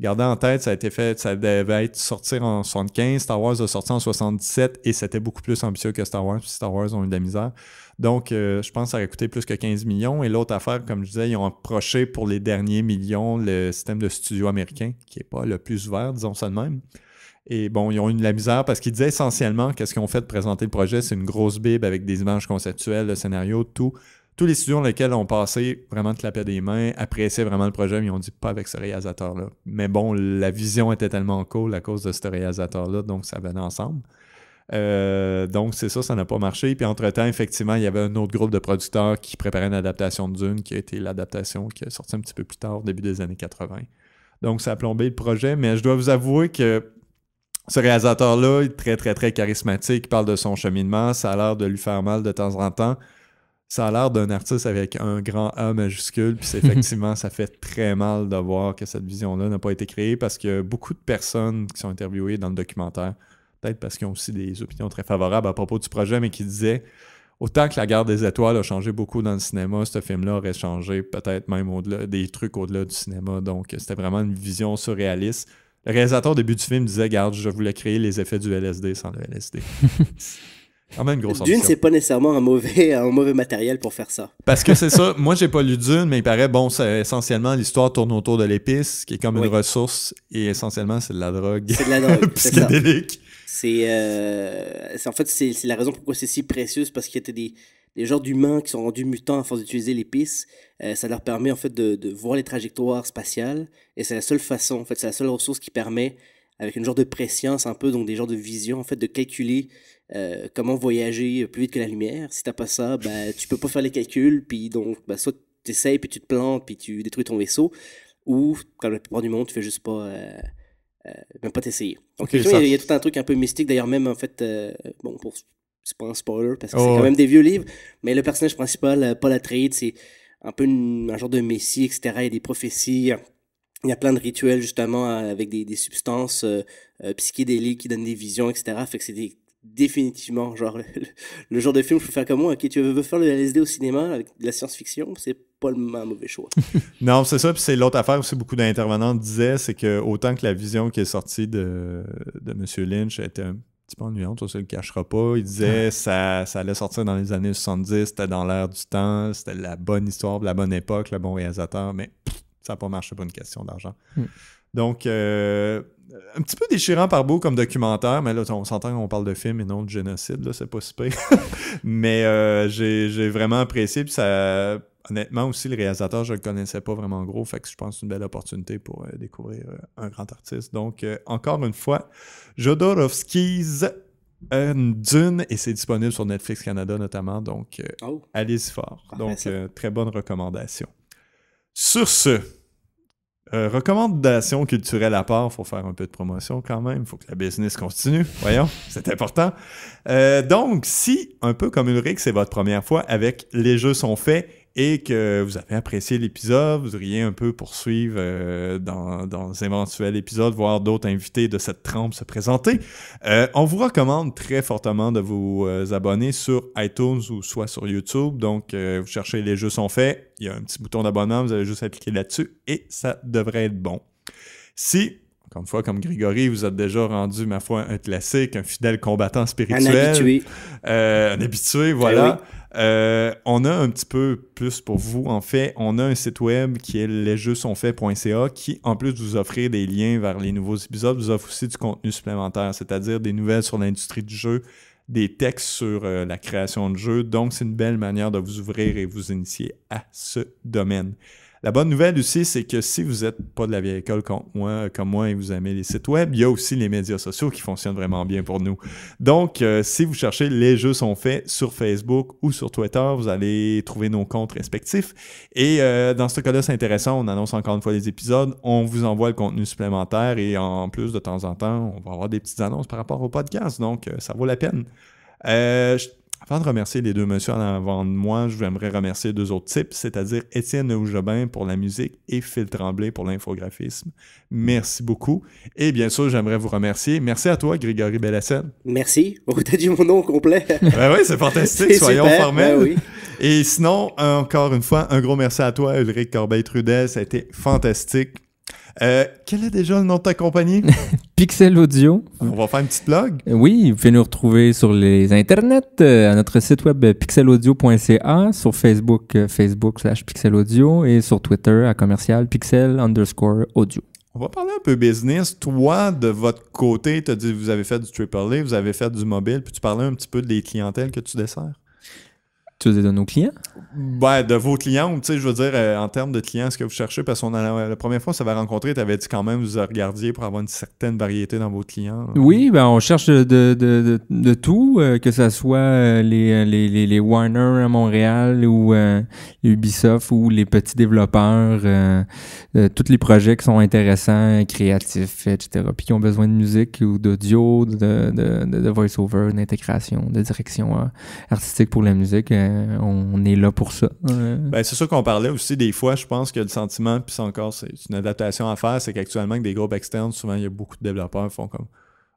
Gardez en tête, ça a été fait, ça devait être sorti en 75, Star Wars a sorti en 77 et c'était beaucoup plus ambitieux que Star Wars, puis Star Wars ont eu de la misère. Donc, euh, je pense que ça aurait coûté plus que 15 millions. Et l'autre affaire, comme je disais, ils ont approché pour les derniers millions le système de studio américain, qui n'est pas le plus ouvert, disons ça de même. Et bon, ils ont eu de la misère parce qu'ils disaient essentiellement qu'est-ce qu'ils ont fait de présenter le projet, c'est une grosse bib avec des images conceptuelles, le scénario, tout, tous les studios dans lesquels on passait vraiment de clapper des mains, appréciaient vraiment le projet, mais ils ont dit pas avec ce réalisateur-là. Mais bon, la vision était tellement cool à cause de ce réalisateur-là, donc ça venait ensemble. Euh, donc, c'est ça, ça n'a pas marché. Puis, entre-temps, effectivement, il y avait un autre groupe de producteurs qui préparait une adaptation de Dune, qui a été l'adaptation qui est sortie un petit peu plus tard, début des années 80. Donc, ça a plombé le projet, mais je dois vous avouer que ce réalisateur-là est très, très, très charismatique. Il parle de son cheminement. Ça a l'air de lui faire mal de temps en temps ça a l'air d'un artiste avec un grand A majuscule, puis effectivement, ça fait très mal de voir que cette vision-là n'a pas été créée parce que beaucoup de personnes qui sont interviewées dans le documentaire, peut-être parce qu'ils ont aussi des opinions très favorables à propos du projet, mais qui disaient autant que La Garde des Étoiles a changé beaucoup dans le cinéma, ce film-là aurait changé peut-être même au-delà des trucs au-delà du cinéma. Donc, c'était vraiment une vision surréaliste. Le réalisateur au début du film disait Garde, je voulais créer les effets du LSD sans le LSD. Quand ah, même grosse Dune, c'est pas nécessairement un mauvais, un mauvais matériel pour faire ça. Parce que c'est ça. Moi, j'ai pas lu Dune, mais il paraît, bon, essentiellement, l'histoire tourne autour de l'épice, qui est comme une ressource, et essentiellement, c'est de la drogue. C'est de la drogue. psychédélique. Euh, c'est. en fait, c'est la raison pourquoi c'est si précieux, parce qu'il y a des, des genres d'humains qui sont rendus mutants à force d'utiliser l'épice. Euh, ça leur permet, en fait, de, de voir les trajectoires spatiales, et c'est la seule façon, en fait, c'est la seule ressource qui permet avec une genre de préscience un peu, donc des genres de vision, en fait, de calculer euh, comment voyager plus vite que la lumière. Si t'as pas ça, ben, tu peux pas faire les calculs, puis donc, ben, soit t'essayes, puis tu te plantes, puis tu détruis ton vaisseau, ou, comme la plupart du monde, tu fais juste pas... Euh, euh, même pas t'essayer. Donc, il, y a, tout un truc un peu mystique. D'ailleurs, même, en fait, bon, pour... C'est pas un spoiler, parce que c'est oh, quand même des vieux livres, mais le personnage principal, Paul Atreides, c'est un peu un genre de messie, etc. Il y a des prophéties, il y a plein de rituels justement avec des, des substances psychédéliques qui donnent des visions, etc. Fait que c'est des définitivement. Genre, le, genre de film, je peux faire comme moi, ok, tu veux, faire le LSD au cinéma avec de la science-fiction, c'est pas le mauvais choix. non, c'est ça, puis c'est l'autre affaire aussi, beaucoup d'intervenants disaient, c'est que autant que la vision qui est sortie de, de M. Lynch était un petit peu ennuyante, ça, ne le cachera pas. Il disait ça, allait sortir dans les années 70, c'était dans l'air du temps, c'était la bonne histoire, la bonne époque, le bon réalisateur, mais ça n'a pas marché pour une question d'argent. Hmm. Donc, euh, euh, un petit peu déchirant par beau comme documentaire, mais là, on s'entend qu'on parle de film et non de génocide, là, c'est pas super. mais euh, j'ai vraiment apprécié, ça... Honnêtement aussi, le réalisateur, je le connaissais pas vraiment gros, fait que je pense une belle opportunité pour euh, découvrir un grand artiste. Donc, encore une fois, Jodorowsky's Dune, et c'est disponible sur Netflix Canada notamment, donc oh. allez-y fort. donc, très bonne recommandation. Sur ce... Euh, recommandation recommandations culturelles à part, faut faire un peu de promotion quand même, faut que la business continue, voyons, c'est important. Euh, donc, si, un peu comme Ulrich, c'est votre première fois avec Les Jeux sont faits, et que vous avez apprécié l'épisode, vous auriez un peu poursuivre euh, dans, dans éventuels épisodes, voir d'autres invités de cette trempe se présenter. Euh, on vous recommande très fortement de vous euh, abonner sur iTunes ou soit sur YouTube. Donc, vous cherchez Les Jeux sont faits, il y a un petit bouton d'abonnement, vous allez juste cliquer là-dessus et ça devrait être bon. Si une fois, comme Grégory, vous êtes déjà rendu, ma foi, un classique, un fidèle combattant spirituel. Un habitué. Euh, un habitué, ben voilà. Euh, on a un petit peu plus pour vous. En fait, on a un site web qui est lesjeuxsonfait.ca qui, en plus de vous offrir des liens vers les nouveaux épisodes, vous offre aussi du contenu supplémentaire, c'est-à-dire des nouvelles sur l'industrie du jeu, des textes sur euh, la création de jeux. Donc, c'est une belle manière de vous ouvrir et vous initier à ce domaine. La bonne nouvelle aussi, c'est que si vous n'êtes pas de la vieille école comme moi, comme moi et vous aimez les sites web, il y a aussi les médias sociaux qui fonctionnent vraiment bien pour nous. Donc, euh, si vous cherchez Les Jeux sont faits sur Facebook ou sur Twitter, vous allez trouver nos comptes respectifs. Et euh, dans ce cas-là, c'est intéressant. On annonce encore une fois les épisodes, on vous envoie le contenu supplémentaire et en plus, de temps en temps, on va avoir des petites annonces par rapport au podcast. Donc, euh, ça vaut la peine. Je avant de remercier les deux messieurs en avant de moi, je voudrais remercier deux autres types, c'est-à-dire Étienne Oujobin pour la musique et Phil Tremblay pour l'infographisme. Merci beaucoup. Et bien sûr, j'aimerais vous remercier. Merci à toi, Grégory Bellassel. Merci. Vous t'as dit mon nom au complet. ben oui, c'est fantastique. Soyons formels. Ben et sinon, encore une fois, un gros merci à toi, Ulrich Corbeil-Trudel. Ça a été fantastique. Euh, quel est déjà le nom de ta compagnie? Pixel Audio. On va faire une petite blog. Euh, oui, vous pouvez nous retrouver sur les internets, euh, à notre site web pixelaudio.ca, sur Facebook, Facebook slash Pixel et sur Twitter à commercial pixel underscore audio. On va parler un peu business. Toi, de votre côté, tu as dit vous avez fait du AAA, vous avez fait du mobile, puis tu parler un petit peu des clientèles que tu desserres. Tu les de nos clients? ben de vos clients, tu sais, je veux dire, euh, en termes de clients, ce que vous cherchez, parce que la première fois, ça va rencontrer tu avais dit quand même, vous regardiez pour avoir une certaine variété dans vos clients. Oui, ben, on cherche de, de, de, tout, euh, que ce soit euh, les, les, les, Warner à Montréal ou Ubisoft ou les petits développeurs, tous les projets qui sont intéressants, créatifs, etc., puis qui ont besoin de musique ou d'audio, de, de, voice-over, d'intégration, de direction artistique pour la musique on est là pour ça. Ben, c'est sûr qu'on parlait aussi des fois, je pense que le sentiment, puis c'est encore c'est une adaptation à faire, c'est qu'actuellement, avec des groupes externes, souvent, il y a beaucoup de développeurs qui font comme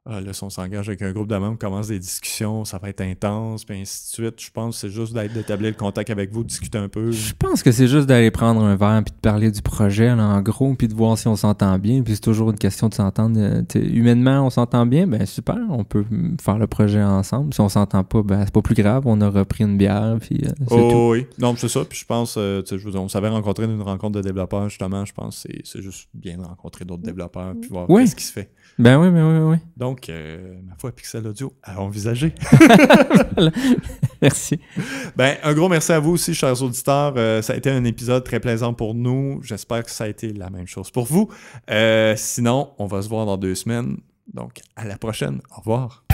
ah, là, si on s'engage avec un groupe de membres, commence des discussions, ça va être intense, puis ainsi de suite. Je pense que c'est juste d'être d'établir le contact avec vous, discuter un peu. Je pense que c'est juste d'aller prendre un verre, puis de parler du projet, en gros, puis de voir si on s'entend bien. Puis c'est toujours une question de s'entendre. Euh, humainement, on s'entend bien, ben super, on peut mm, faire le projet ensemble. Si on s'entend pas, ben c'est pas plus grave, on a repris une bière, puis euh, oh, oui, non, c'est ça. Puis je pense, euh, je on s'avait rencontré dans une rencontre de développeurs, justement. Je pense que c'est juste bien de rencontrer d'autres développeurs, puis voir ce qui se fait. Ben oui, ben oui, oui. Donc, euh, ma foi, Pixel Audio à envisager. Merci. Ben, un gros merci à vous aussi, chers auditeurs. Euh, ça a été un épisode très plaisant pour nous. J'espère que ça a été la même chose pour vous. Euh, sinon, on va se voir dans deux semaines. Donc, à la prochaine. Au revoir.